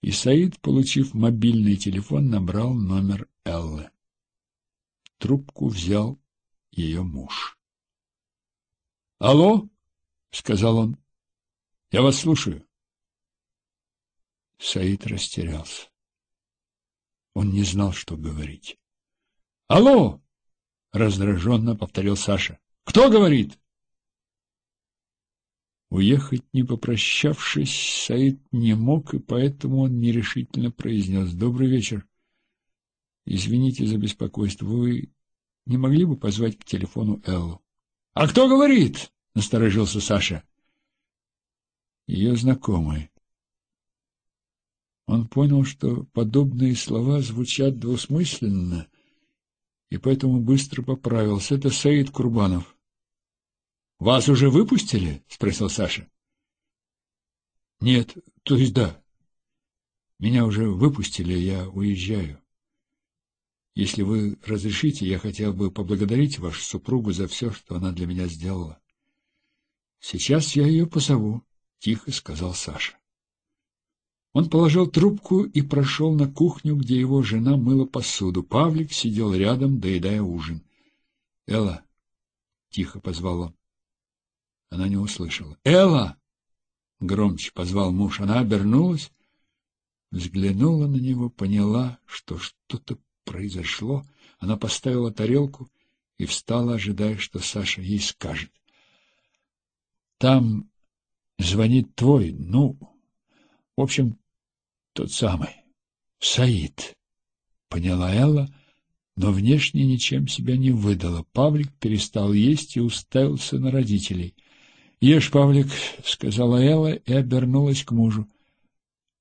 и Саид, получив мобильный телефон, набрал номер Эллы. Трубку взял ее муж. — Алло, — сказал он, — я вас слушаю. Саид растерялся. Он не знал, что говорить. — Алло! — раздраженно повторил Саша. — Кто говорит? Уехать, не попрощавшись, Саид не мог, и поэтому он нерешительно произнес. — Добрый вечер. Извините за беспокойство. Вы не могли бы позвать к телефону Эллу? — А кто говорит? — насторожился Саша. — Ее знакомый. Он понял, что подобные слова звучат двусмысленно, и поэтому быстро поправился. Это Саид Курбанов. — Вас уже выпустили? — спросил Саша. — Нет, то есть да. Меня уже выпустили, я уезжаю. Если вы разрешите, я хотел бы поблагодарить вашу супругу за все, что она для меня сделала. — Сейчас я ее позову, — тихо сказал Саша. Он положил трубку и прошел на кухню, где его жена мыла посуду. Павлик сидел рядом, доедая ужин. — Элла! — тихо позвал он. Она не услышала. «Элла — Элла! громче позвал муж. Она обернулась, взглянула на него, поняла, что что-то произошло, она поставила тарелку и встала, ожидая, что Саша ей скажет. «Там звонит твой, ну, в общем, тот самый, Саид», — поняла Элла, но внешне ничем себя не выдала. Павлик перестал есть и уставился на родителей. «Ешь, Павлик», — сказала Элла и обернулась к мужу.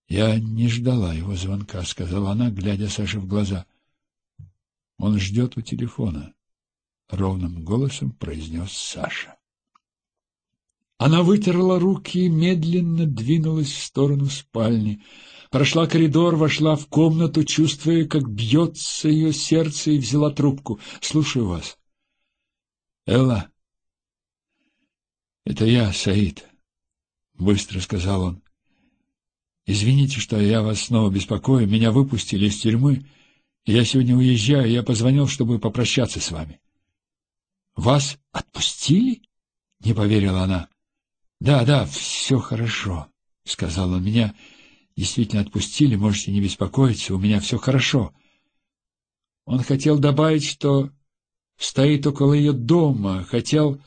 «Я не ждала его звонка», — сказала она, глядя Саше в глаза. Он ждет у телефона, — ровным голосом произнес Саша. Она вытерла руки и медленно двинулась в сторону спальни. Прошла коридор, вошла в комнату, чувствуя, как бьется ее сердце, и взяла трубку. «Слушаю вас». «Элла?» «Это я, Саид», — быстро сказал он. «Извините, что я вас снова беспокою. Меня выпустили из тюрьмы». Я сегодня уезжаю, я позвонил, чтобы попрощаться с вами. — Вас отпустили? — не поверила она. — Да, да, все хорошо, — сказал он. — Меня действительно отпустили, можете не беспокоиться, у меня все хорошо. Он хотел добавить, что стоит около ее дома, хотел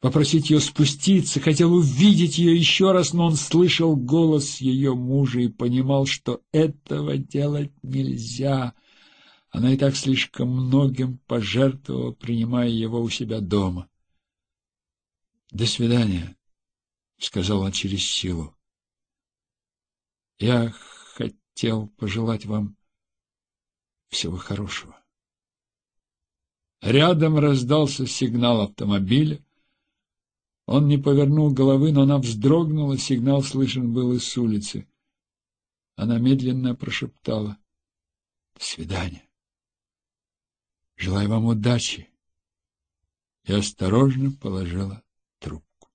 попросить ее спуститься, хотел увидеть ее еще раз, но он слышал голос ее мужа и понимал, что этого делать нельзя. Она и так слишком многим пожертвовала, принимая его у себя дома. — До свидания, — сказал он через силу. — Я хотел пожелать вам всего хорошего. Рядом раздался сигнал автомобиля. Он не повернул головы, но она вздрогнула, сигнал слышен был и с улицы. Она медленно прошептала «До свидания». Желаю вам удачи. И осторожно положила трубку.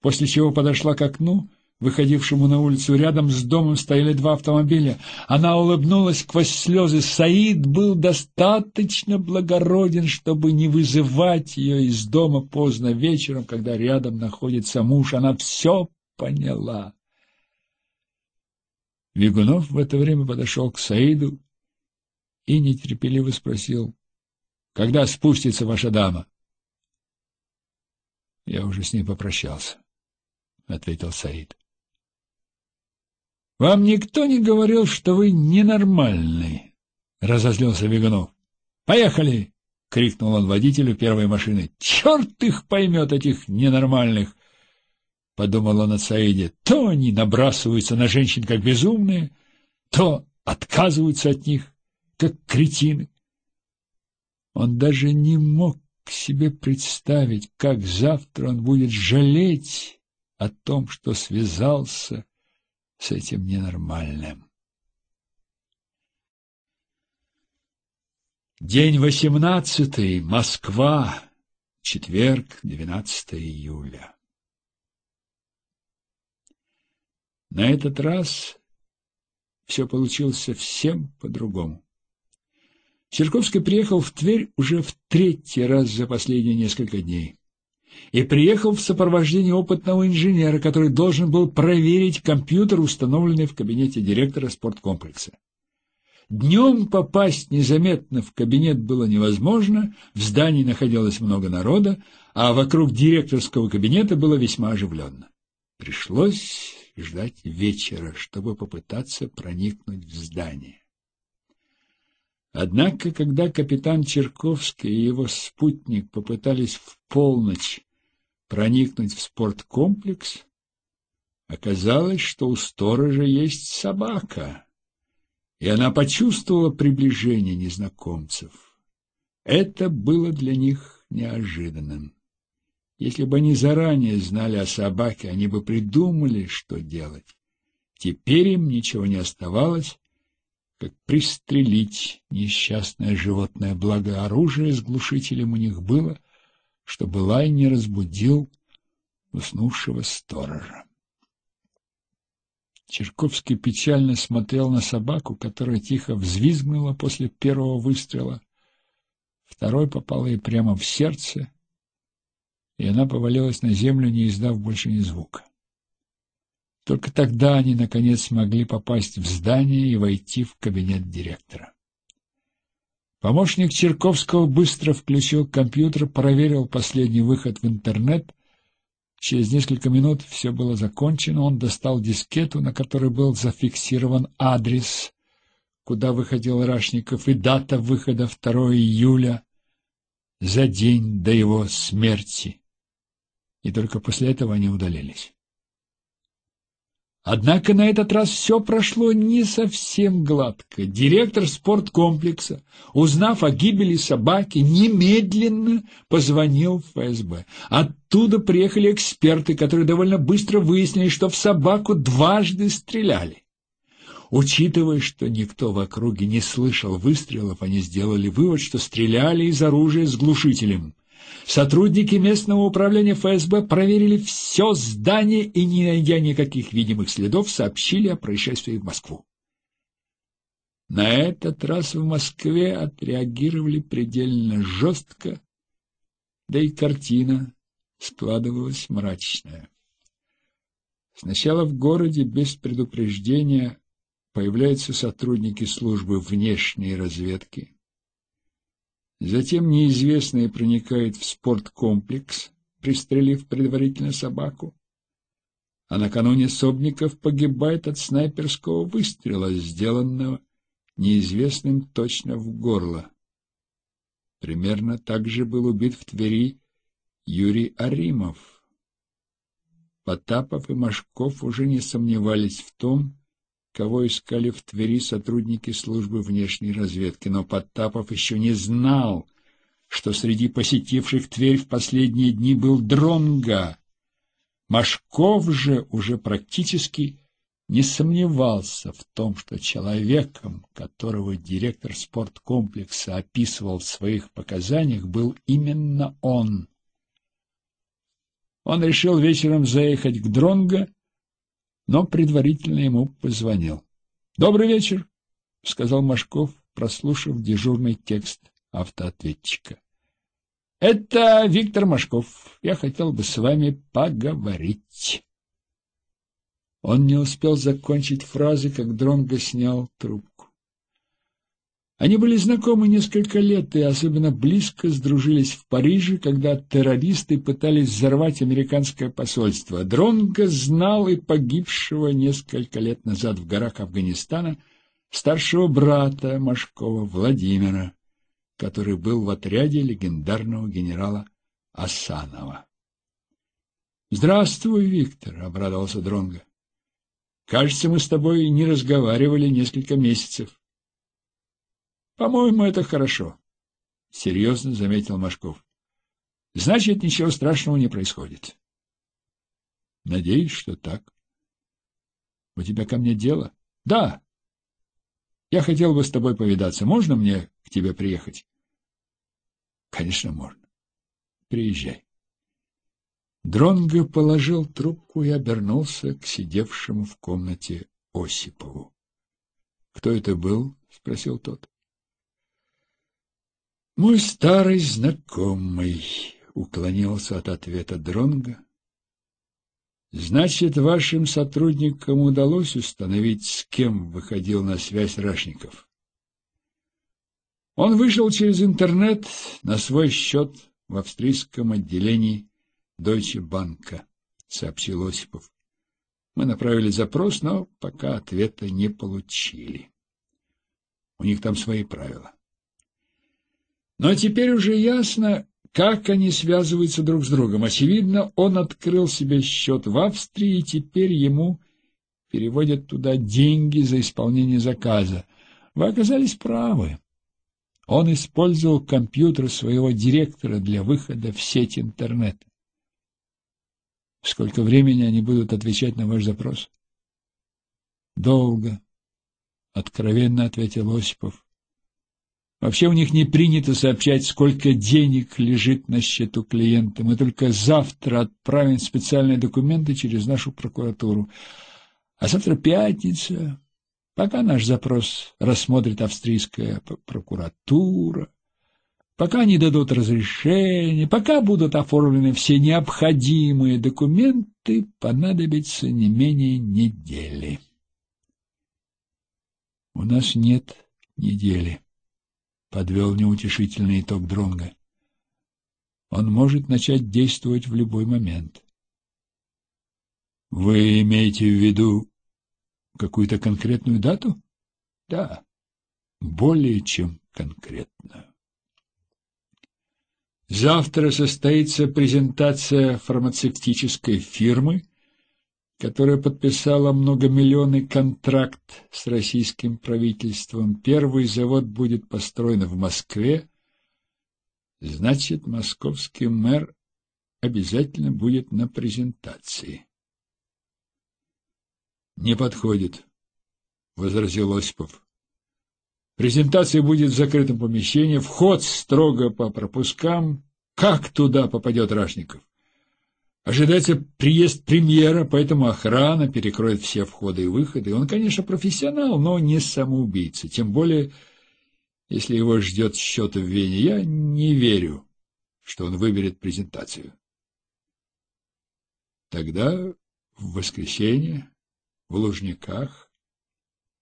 После чего подошла к окну, выходившему на улицу. Рядом с домом стояли два автомобиля. Она улыбнулась сквозь слезы. Саид был достаточно благороден, чтобы не вызывать ее из дома поздно вечером, когда рядом находится муж. Она все поняла. Вигунов в это время подошел к Саиду и нетерпеливо спросил, «Когда спустится ваша дама?» «Я уже с ней попрощался», — ответил Саид. «Вам никто не говорил, что вы ненормальный?» — разозлился Веганов. «Поехали!» — крикнул он водителю первой машины. «Черт их поймет, этих ненормальных!» — подумал он о Саиде. «То они набрасываются на женщин, как безумные, то отказываются от них как кретины. Он даже не мог себе представить, как завтра он будет жалеть о том, что связался с этим ненормальным. День восемнадцатый, Москва, четверг, 12 июля. На этот раз все получилось совсем по-другому. Серковский приехал в Тверь уже в третий раз за последние несколько дней. И приехал в сопровождении опытного инженера, который должен был проверить компьютер, установленный в кабинете директора спорткомплекса. Днем попасть незаметно в кабинет было невозможно, в здании находилось много народа, а вокруг директорского кабинета было весьма оживленно. Пришлось ждать вечера, чтобы попытаться проникнуть в здание. Однако, когда капитан Черковский и его спутник попытались в полночь проникнуть в спорткомплекс, оказалось, что у сторожа есть собака, и она почувствовала приближение незнакомцев. Это было для них неожиданным. Если бы они заранее знали о собаке, они бы придумали, что делать. Теперь им ничего не оставалось, как пристрелить несчастное животное, благо оружие с глушителем у них было, чтобы лай не разбудил уснувшего сторожа. Черковский печально смотрел на собаку, которая тихо взвизгнула после первого выстрела. Второй попал ей прямо в сердце, и она повалилась на землю, не издав больше ни звука. Только тогда они, наконец, смогли попасть в здание и войти в кабинет директора. Помощник Черковского быстро включил компьютер, проверил последний выход в интернет. Через несколько минут все было закончено. Он достал дискету, на которой был зафиксирован адрес, куда выходил Рашников, и дата выхода 2 июля, за день до его смерти. И только после этого они удалились. Однако на этот раз все прошло не совсем гладко. Директор спорткомплекса, узнав о гибели собаки, немедленно позвонил в ФСБ. Оттуда приехали эксперты, которые довольно быстро выяснили, что в собаку дважды стреляли. Учитывая, что никто в округе не слышал выстрелов, они сделали вывод, что стреляли из оружия с глушителем. Сотрудники местного управления ФСБ проверили все здание и, не найдя никаких видимых следов, сообщили о происшествии в Москву. На этот раз в Москве отреагировали предельно жестко, да и картина складывалась мрачная. Сначала в городе без предупреждения появляются сотрудники службы внешней разведки, Затем неизвестный проникает в спорткомплекс, пристрелив предварительно собаку. А накануне Собников погибает от снайперского выстрела, сделанного неизвестным точно в горло. Примерно так же был убит в Твери Юрий Аримов. Потапов и Машков уже не сомневались в том, кого искали в Твери сотрудники службы внешней разведки, но Подтапов еще не знал, что среди посетивших Тверь в последние дни был Дронга. Машков же уже практически не сомневался в том, что человеком, которого директор спорткомплекса описывал в своих показаниях, был именно он. Он решил вечером заехать к Дронго но предварительно ему позвонил. — Добрый вечер, — сказал Машков, прослушав дежурный текст автоответчика. — Это Виктор Машков. Я хотел бы с вами поговорить. Он не успел закончить фразы, как Дронго снял трубку. Они были знакомы несколько лет и особенно близко сдружились в Париже, когда террористы пытались взорвать американское посольство. Дронго знал и погибшего несколько лет назад в горах Афганистана старшего брата Машкова Владимира, который был в отряде легендарного генерала Асанова. «Здравствуй, Виктор!» — обрадовался Дронго. «Кажется, мы с тобой не разговаривали несколько месяцев». По-моему, это хорошо, — серьезно заметил Машков. — Значит, ничего страшного не происходит. — Надеюсь, что так. — У тебя ко мне дело? — Да. — Я хотел бы с тобой повидаться. Можно мне к тебе приехать? — Конечно, можно. Приезжай. Дронго положил трубку и обернулся к сидевшему в комнате Осипову. — Кто это был? — спросил тот. Мой старый знакомый уклонился от ответа Дронга. Значит, вашим сотрудникам удалось установить, с кем выходил на связь Рашников? Он вышел через интернет на свой счет в австрийском отделении Deutsche Bank, сообщил Осипов. Мы направили запрос, но пока ответа не получили. У них там свои правила. Но теперь уже ясно, как они связываются друг с другом. Очевидно, он открыл себе счет в Австрии, и теперь ему переводят туда деньги за исполнение заказа. Вы оказались правы. Он использовал компьютер своего директора для выхода в сеть интернета. Сколько времени они будут отвечать на ваш запрос? Долго, откровенно ответил Осипов. Вообще у них не принято сообщать, сколько денег лежит на счету клиента. Мы только завтра отправим специальные документы через нашу прокуратуру. А завтра пятница. Пока наш запрос рассмотрит австрийская прокуратура, пока не дадут разрешения, пока будут оформлены все необходимые документы, понадобится не менее недели. У нас нет недели подвел неутешительный итог Дронга. Он может начать действовать в любой момент. Вы имеете в виду какую-то конкретную дату? Да, более чем конкретную. Завтра состоится презентация фармацевтической фирмы которая подписала многомиллионный контракт с российским правительством. Первый завод будет построен в Москве. Значит, московский мэр обязательно будет на презентации. — Не подходит, — возразил Осипов. — Презентация будет в закрытом помещении, вход строго по пропускам. Как туда попадет Рашников? Ожидается приезд премьера, поэтому охрана перекроет все входы и выходы. Он, конечно, профессионал, но не самоубийца. Тем более, если его ждет счет в Вене, я не верю, что он выберет презентацию. Тогда в воскресенье в Лужниках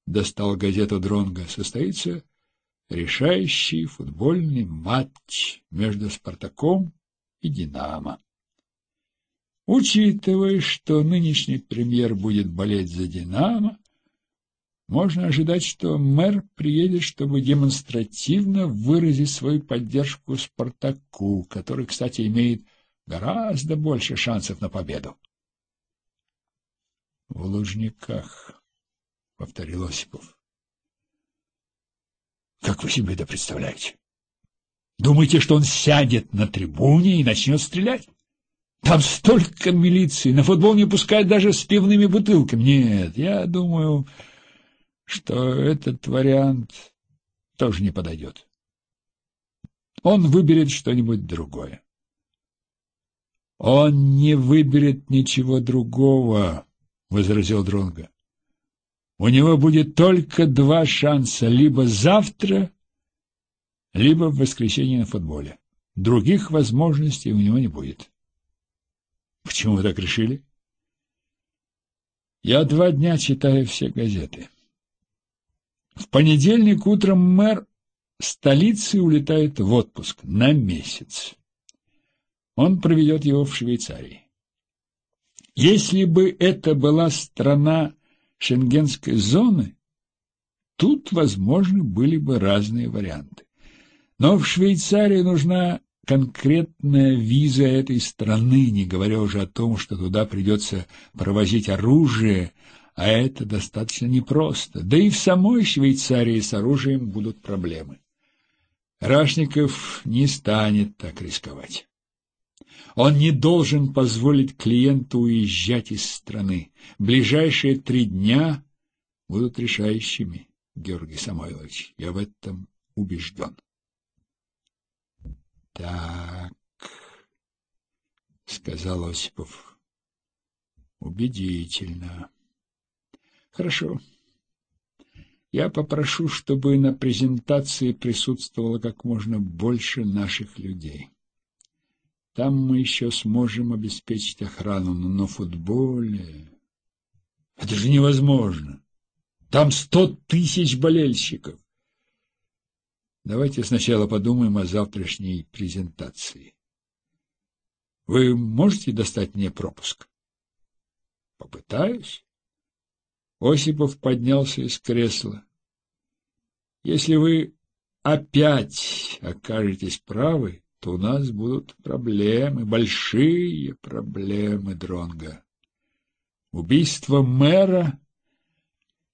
достал газету Дронга состоится решающий футбольный матч между Спартаком и Динамо. Учитывая, что нынешний премьер будет болеть за «Динамо», можно ожидать, что мэр приедет, чтобы демонстративно выразить свою поддержку «Спартаку», который, кстати, имеет гораздо больше шансов на победу. — В Лужниках, — повторил Осипов. — Как вы себе это представляете? Думаете, что он сядет на трибуне и начнет стрелять? Там столько милиции, на футбол не пускают даже с пивными бутылками. Нет, я думаю, что этот вариант тоже не подойдет. Он выберет что-нибудь другое. Он не выберет ничего другого, возразил Дронга. У него будет только два шанса: либо завтра, либо в воскресенье на футболе. Других возможностей у него не будет. Почему вы так решили? Я два дня читаю все газеты. В понедельник утром мэр столицы улетает в отпуск на месяц. Он проведет его в Швейцарии. Если бы это была страна шенгенской зоны, тут, возможно, были бы разные варианты. Но в Швейцарии нужна конкретная виза этой страны, не говоря уже о том, что туда придется провозить оружие, а это достаточно непросто. Да и в самой Швейцарии с оружием будут проблемы. Рашников не станет так рисковать. Он не должен позволить клиенту уезжать из страны. Ближайшие три дня будут решающими, Георгий Самойлович. Я в этом убежден. Так, сказал Осипов. Убедительно. Хорошо. Я попрошу, чтобы на презентации присутствовало как можно больше наших людей. Там мы еще сможем обеспечить охрану, но на футболе... Это же невозможно. Там сто тысяч болельщиков. Давайте сначала подумаем о завтрашней презентации. Вы можете достать мне пропуск? Попытаюсь. Осипов поднялся из кресла. Если вы опять окажетесь правы, то у нас будут проблемы, большие проблемы, Дронга. Убийство мэра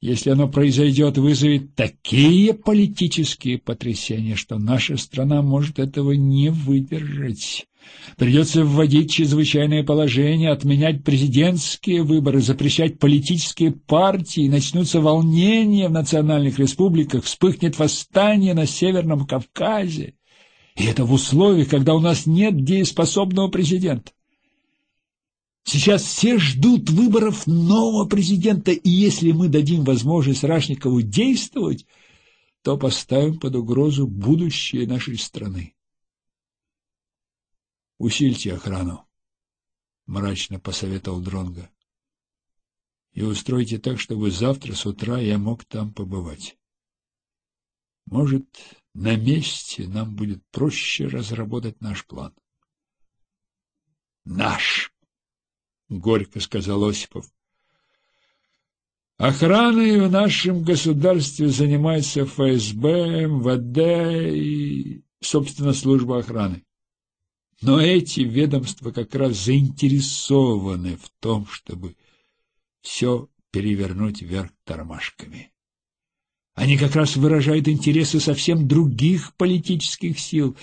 если оно произойдет, вызовет такие политические потрясения, что наша страна может этого не выдержать. Придется вводить чрезвычайное положение, отменять президентские выборы, запрещать политические партии, начнутся волнения в национальных республиках, вспыхнет восстание на Северном Кавказе. И это в условиях, когда у нас нет дееспособного президента. Сейчас все ждут выборов нового президента, и если мы дадим возможность Рашникову действовать, то поставим под угрозу будущее нашей страны. Усильте охрану, мрачно посоветовал Дронга. И устройте так, чтобы завтра с утра я мог там побывать. Может, на месте нам будет проще разработать наш план. Наш горько сказал Осипов. Охраной в нашем государстве занимается ФСБ, МВД и, собственно, служба охраны. Но эти ведомства как раз заинтересованы в том, чтобы все перевернуть вверх тормашками. Они как раз выражают интересы совсем других политических сил.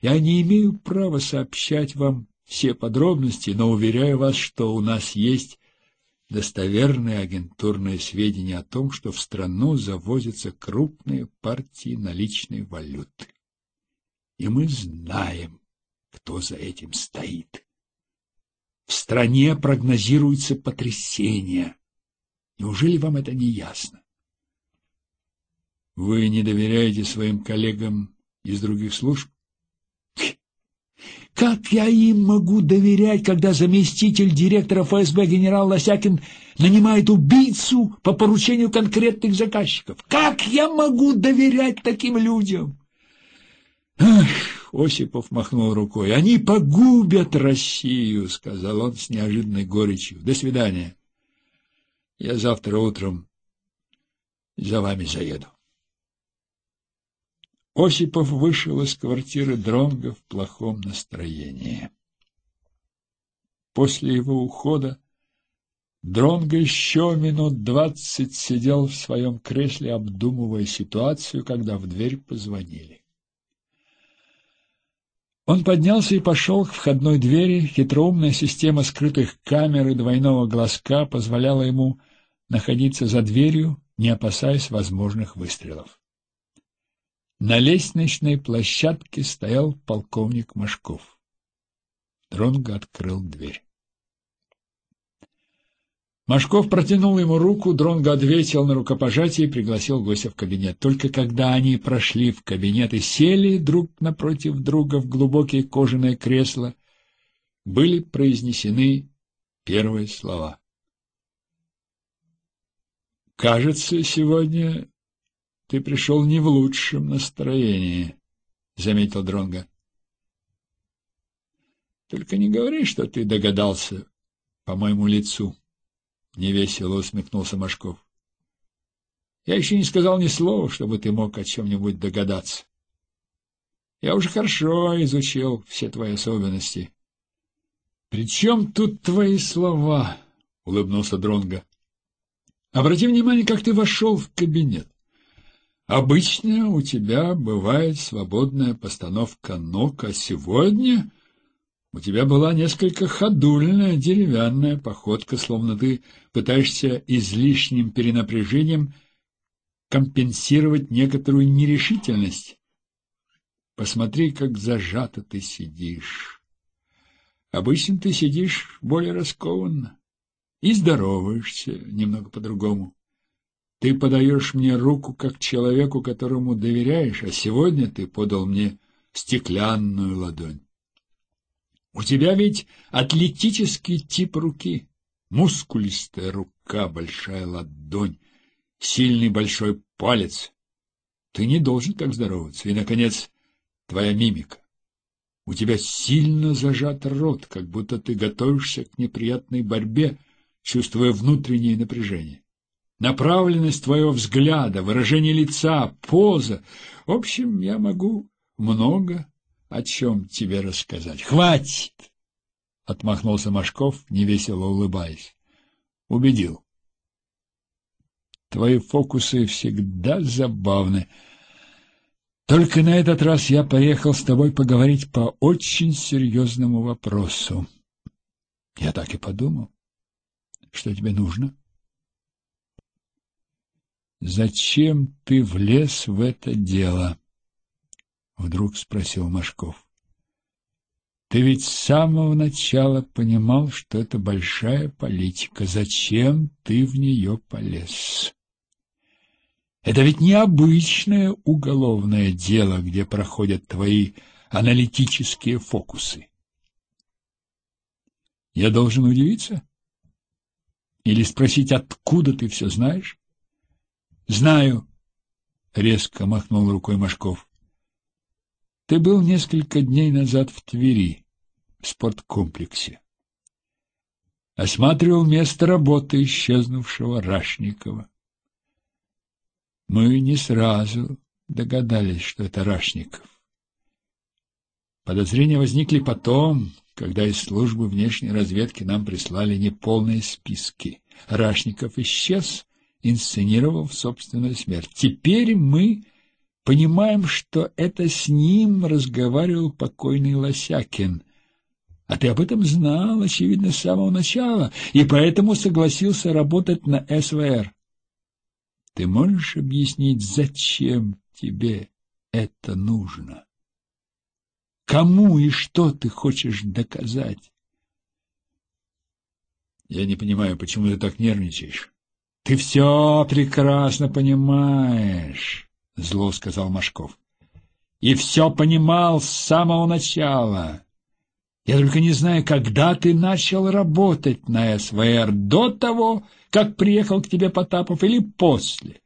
Я не имею права сообщать вам все подробности, но уверяю вас, что у нас есть достоверные агентурные сведения о том, что в страну завозятся крупные партии наличной валюты. И мы знаем, кто за этим стоит. В стране прогнозируется потрясение. Неужели вам это не ясно? Вы не доверяете своим коллегам из других служб? Как я им могу доверять, когда заместитель директора ФСБ генерал Лосякин нанимает убийцу по поручению конкретных заказчиков? Как я могу доверять таким людям? Ах, Осипов махнул рукой. Они погубят Россию, сказал он с неожиданной горечью. До свидания. Я завтра утром за вами заеду. Осипов вышел из квартиры Дронга в плохом настроении. После его ухода Дронго еще минут двадцать сидел в своем кресле, обдумывая ситуацию, когда в дверь позвонили. Он поднялся и пошел к входной двери. Хитроумная система скрытых камер и двойного глазка позволяла ему находиться за дверью, не опасаясь возможных выстрелов. На лестничной площадке стоял полковник Машков. Дронго открыл дверь. Машков протянул ему руку, Дронго ответил на рукопожатие и пригласил гостя в кабинет. Только когда они прошли в кабинет и сели друг напротив друга в глубокие кожаные кресла, были произнесены первые слова. «Кажется, сегодня ты пришел не в лучшем настроении, — заметил Дронга. Только не говори, что ты догадался по моему лицу, — невесело усмехнулся Машков. Я еще не сказал ни слова, чтобы ты мог о чем-нибудь догадаться. Я уже хорошо изучил все твои особенности. — Причем тут твои слова? — улыбнулся Дронга. Обрати внимание, как ты вошел в кабинет. Обычно у тебя бывает свободная постановка ног, а сегодня у тебя была несколько ходульная деревянная походка, словно ты пытаешься излишним перенапряжением компенсировать некоторую нерешительность. Посмотри, как зажато ты сидишь. Обычно ты сидишь более раскованно и здороваешься немного по-другому. Ты подаешь мне руку как человеку, которому доверяешь, а сегодня ты подал мне стеклянную ладонь. У тебя ведь атлетический тип руки, мускулистая рука, большая ладонь, сильный большой палец. Ты не должен так здороваться. И, наконец, твоя мимика. У тебя сильно зажат рот, как будто ты готовишься к неприятной борьбе, чувствуя внутреннее напряжение направленность твоего взгляда, выражение лица, поза. В общем, я могу много о чем тебе рассказать. Хватит! — отмахнулся Машков, невесело улыбаясь. — Убедил. Твои фокусы всегда забавны. Только на этот раз я поехал с тобой поговорить по очень серьезному вопросу. Я так и подумал. Что тебе нужно? — зачем ты влез в это дело? — вдруг спросил Машков. — Ты ведь с самого начала понимал, что это большая политика. Зачем ты в нее полез? Это ведь необычное уголовное дело, где проходят твои аналитические фокусы. Я должен удивиться? Или спросить, откуда ты все знаешь? Знаю, резко махнул рукой Машков. Ты был несколько дней назад в Твери, в спорткомплексе. Осматривал место работы исчезнувшего Рашникова. Мы не сразу догадались, что это Рашников. Подозрения возникли потом, когда из службы внешней разведки нам прислали неполные списки. Рашников исчез, инсценировав собственную смерть. Теперь мы понимаем, что это с ним разговаривал покойный Лосякин. А ты об этом знал, очевидно, с самого начала, и поэтому согласился работать на СВР. Ты можешь объяснить, зачем тебе это нужно? Кому и что ты хочешь доказать? Я не понимаю, почему ты так нервничаешь. «Ты все прекрасно понимаешь», — зло сказал Машков. «И все понимал с самого начала. Я только не знаю, когда ты начал работать на СВР, до того, как приехал к тебе Потапов, или после».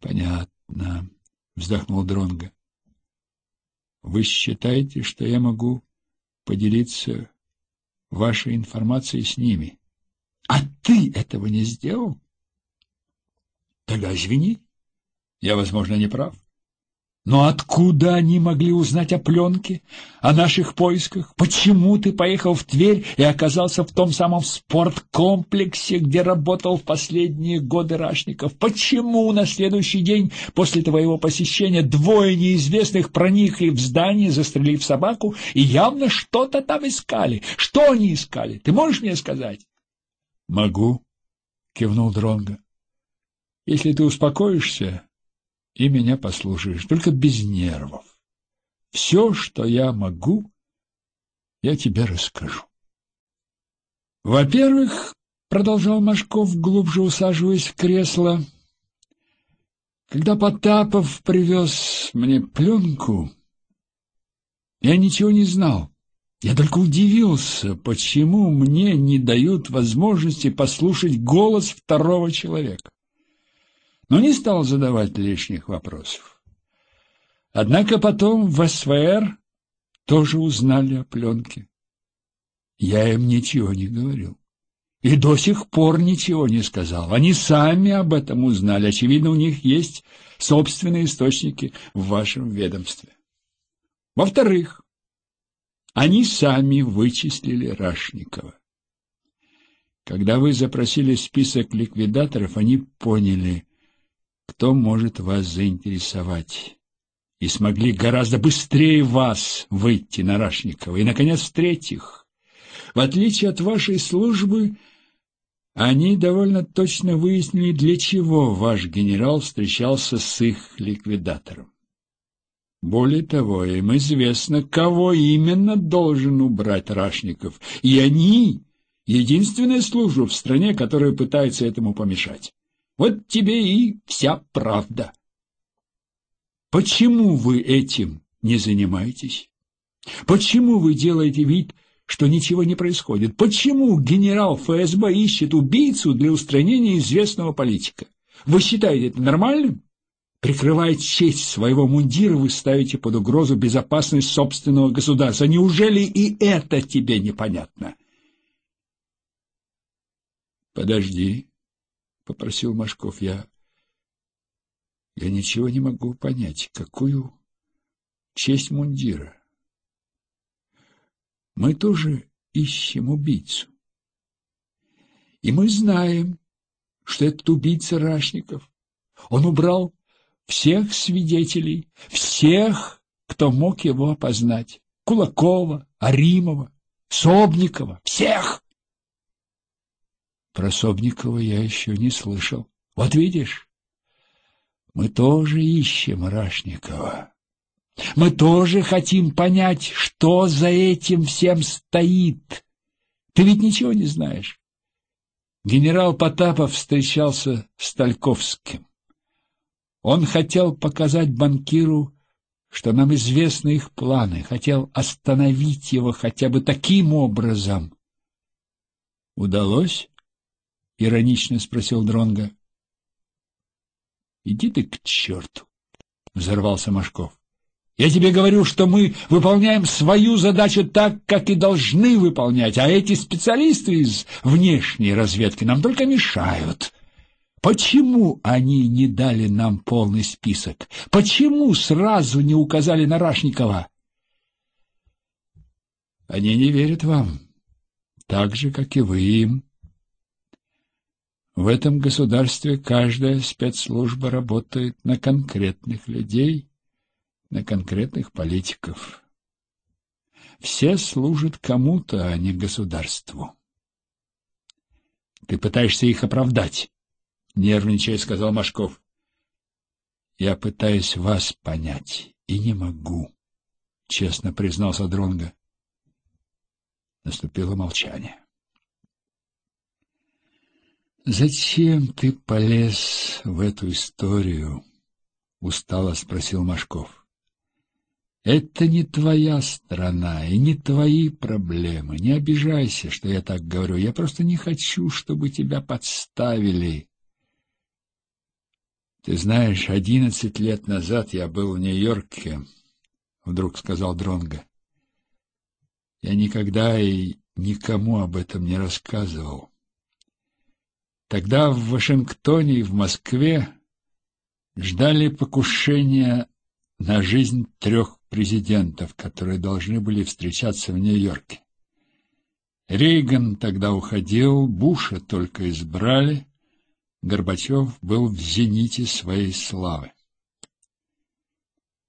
«Понятно», — вздохнул Дронга. «Вы считаете, что я могу поделиться вашей информацией с ними?» А ты этого не сделал? Тогда извини, я, возможно, не прав. Но откуда они могли узнать о пленке, о наших поисках? Почему ты поехал в Тверь и оказался в том самом спорткомплексе, где работал в последние годы Рашников? Почему на следующий день после твоего посещения двое неизвестных проникли в здание, застрелив собаку, и явно что-то там искали? Что они искали? Ты можешь мне сказать? Могу, кивнул Дронга. Если ты успокоишься и меня послушаешь, только без нервов. Все, что я могу, я тебе расскажу. Во-первых, продолжал Машков, глубже усаживаясь в кресло, когда Потапов привез мне пленку, я ничего не знал я только удивился, почему мне не дают возможности послушать голос второго человека. Но не стал задавать лишних вопросов. Однако потом в СВР тоже узнали о пленке. Я им ничего не говорил. И до сих пор ничего не сказал. Они сами об этом узнали. Очевидно, у них есть собственные источники в вашем ведомстве. Во-вторых, они сами вычислили Рашникова. Когда вы запросили список ликвидаторов, они поняли, кто может вас заинтересовать, и смогли гораздо быстрее вас выйти на Рашникова. И, наконец, в-третьих, в отличие от вашей службы, они довольно точно выяснили, для чего ваш генерал встречался с их ликвидатором. Более того, им известно, кого именно должен убрать Рашников, и они — единственная служба в стране, которая пытается этому помешать. Вот тебе и вся правда. Почему вы этим не занимаетесь? Почему вы делаете вид, что ничего не происходит? Почему генерал ФСБ ищет убийцу для устранения известного политика? Вы считаете это нормальным? Прикрывает честь своего мундира, вы ставите под угрозу безопасность собственного государства. Неужели и это тебе непонятно? Подожди, — попросил Машков, — я... Я ничего не могу понять, какую честь мундира. Мы тоже ищем убийцу. И мы знаем, что этот убийца Рашников. Он убрал всех свидетелей, всех, кто мог его опознать. Кулакова, Аримова, Собникова, всех. Про Собникова я еще не слышал. Вот видишь, мы тоже ищем Рашникова. Мы тоже хотим понять, что за этим всем стоит. Ты ведь ничего не знаешь. Генерал Потапов встречался с Тальковским. Он хотел показать банкиру, что нам известны их планы, хотел остановить его хотя бы таким образом. «Удалось?» — иронично спросил Дронга. «Иди ты к черту!» — взорвался Машков. «Я тебе говорю, что мы выполняем свою задачу так, как и должны выполнять, а эти специалисты из внешней разведки нам только мешают». Почему они не дали нам полный список? Почему сразу не указали Нарашникова? Они не верят вам, так же, как и вы им. В этом государстве каждая спецслужба работает на конкретных людей, на конкретных политиков. Все служат кому-то, а не государству. Ты пытаешься их оправдать нервничая, сказал Машков. — Я пытаюсь вас понять и не могу, — честно признался Дронга. Наступило молчание. — Зачем ты полез в эту историю? — устало спросил Машков. — это не твоя страна и не твои проблемы. Не обижайся, что я так говорю. Я просто не хочу, чтобы тебя подставили. Ты знаешь, одиннадцать лет назад я был в Нью-Йорке, — вдруг сказал Дронга. Я никогда и никому об этом не рассказывал. Тогда в Вашингтоне и в Москве ждали покушения на жизнь трех президентов, которые должны были встречаться в Нью-Йорке. Рейган тогда уходил, Буша только избрали, Горбачев был в зените своей славы.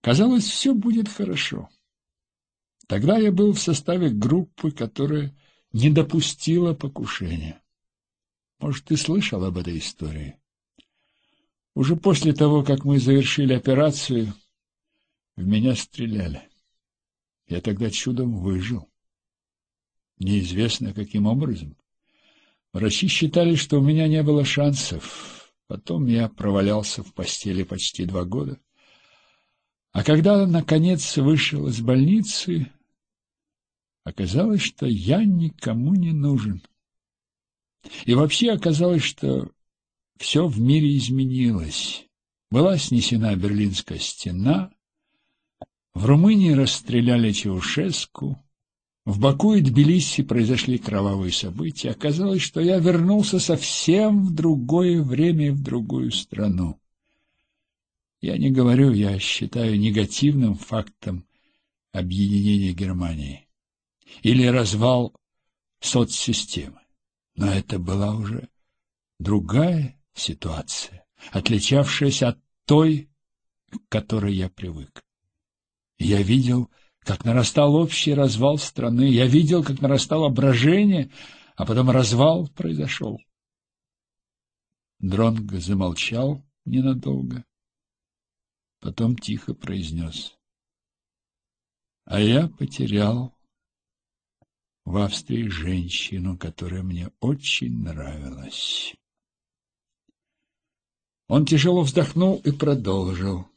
Казалось, все будет хорошо. Тогда я был в составе группы, которая не допустила покушения. Может, ты слышал об этой истории? Уже после того, как мы завершили операцию, в меня стреляли. Я тогда чудом выжил. Неизвестно, каким образом. Врачи считали, что у меня не было шансов. Потом я провалялся в постели почти два года. А когда, наконец, вышел из больницы, оказалось, что я никому не нужен. И вообще оказалось, что все в мире изменилось. Была снесена Берлинская стена, в Румынии расстреляли Чаушеску, в Баку и Тбилиси произошли кровавые события. Оказалось, что я вернулся совсем в другое время и в другую страну. Я не говорю, я считаю негативным фактом объединения Германии или развал соцсистемы. Но это была уже другая ситуация, отличавшаяся от той, к которой я привык. Я видел, как нарастал общий развал страны. Я видел, как нарастало брожение, а потом развал произошел. Дронго замолчал ненадолго, потом тихо произнес. А я потерял в Австрии женщину, которая мне очень нравилась. Он тяжело вздохнул и продолжил.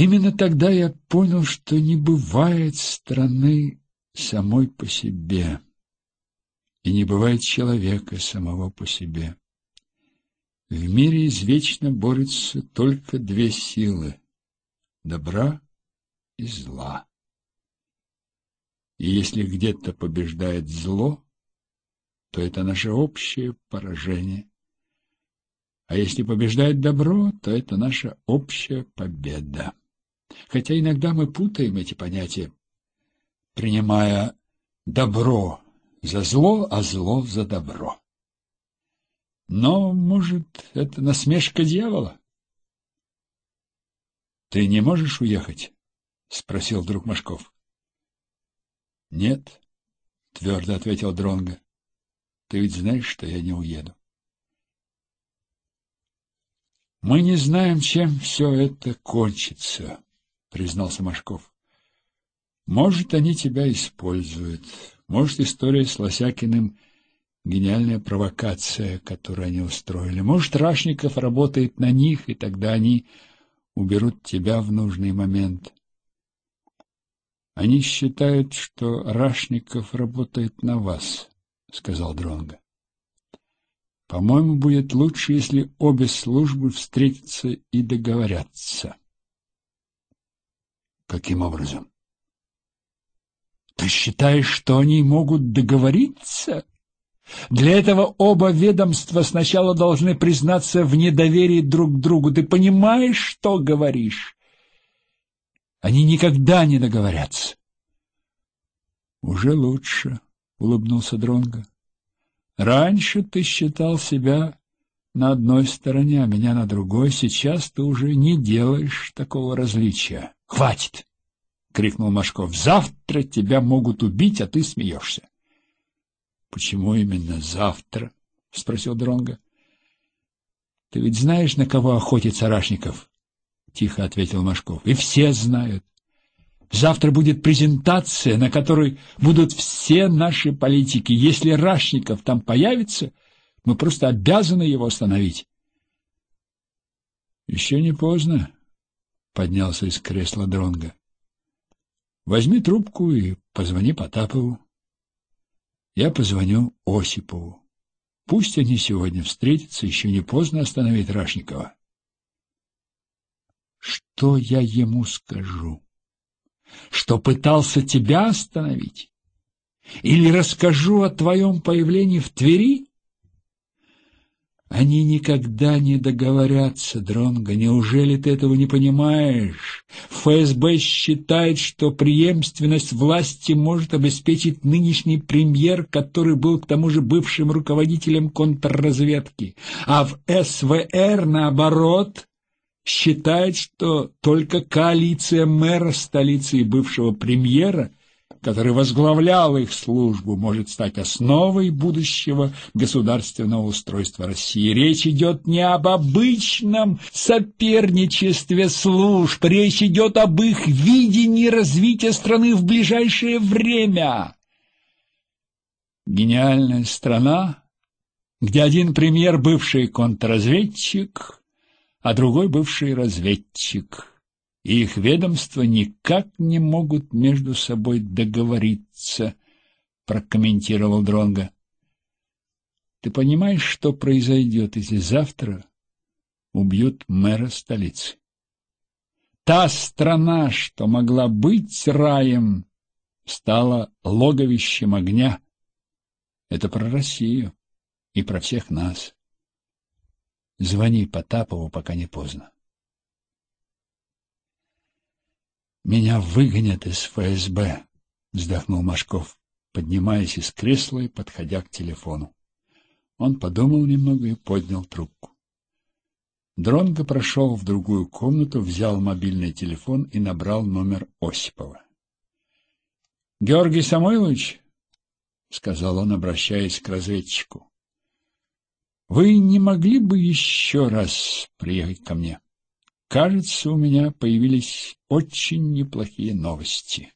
Именно тогда я понял, что не бывает страны самой по себе, и не бывает человека самого по себе. В мире извечно борются только две силы — добра и зла. И если где-то побеждает зло, то это наше общее поражение. А если побеждает добро, то это наша общая победа. Хотя иногда мы путаем эти понятия, принимая добро за зло, а зло за добро. Но, может, это насмешка дьявола? — Ты не можешь уехать? — спросил друг Машков. — Нет, — твердо ответил Дронга. Ты ведь знаешь, что я не уеду. Мы не знаем, чем все это кончится. — признался Машков. «Может, они тебя используют. Может, история с Лосякиным — гениальная провокация, которую они устроили. Может, Рашников работает на них, и тогда они уберут тебя в нужный момент». «Они считают, что Рашников работает на вас», — сказал Дронга. По-моему, будет лучше, если обе службы встретятся и договорятся. Каким образом? Ты считаешь, что они могут договориться? Для этого оба ведомства сначала должны признаться в недоверии друг к другу. Ты понимаешь, что говоришь? Они никогда не договорятся. Уже лучше, улыбнулся Дронга. Раньше ты считал себя на одной стороне, а меня на другой. Сейчас ты уже не делаешь такого различия. «Хватит!» — крикнул Машков. «Завтра тебя могут убить, а ты смеешься». «Почему именно завтра?» — спросил Дронга. «Ты ведь знаешь, на кого охотится Рашников?» — тихо ответил Машков. «И все знают. Завтра будет презентация, на которой будут все наши политики. Если Рашников там появится, мы просто обязаны его остановить». «Еще не поздно», поднялся из кресла Дронга. Возьми трубку и позвони Потапову. Я позвоню Осипову. Пусть они сегодня встретятся, еще не поздно остановить Рашникова. Что я ему скажу? Что пытался тебя остановить? Или расскажу о твоем появлении в Твери? Они никогда не договорятся, Дронго. Неужели ты этого не понимаешь? ФСБ считает, что преемственность власти может обеспечить нынешний премьер, который был к тому же бывшим руководителем контрразведки. А в СВР, наоборот, считает, что только коалиция мэра столицы и бывшего премьера – который возглавлял их службу, может стать основой будущего государственного устройства России. Речь идет не об обычном соперничестве служб, речь идет об их видении развития страны в ближайшее время. Гениальная страна, где один премьер бывший контрразведчик, а другой бывший разведчик – и их ведомства никак не могут между собой договориться, прокомментировал Дронга. Ты понимаешь, что произойдет, если завтра убьют мэра столицы? Та страна, что могла быть раем, стала логовищем огня. Это про Россию и про всех нас. Звони Потапову, пока не поздно. Меня выгонят из ФСБ, вздохнул Машков, поднимаясь из кресла и подходя к телефону. Он подумал немного и поднял трубку. Дронго прошел в другую комнату, взял мобильный телефон и набрал номер Осипова. — Георгий Самойлович, — сказал он, обращаясь к разведчику, — вы не могли бы еще раз приехать ко мне? — Кажется, у меня появились очень неплохие новости.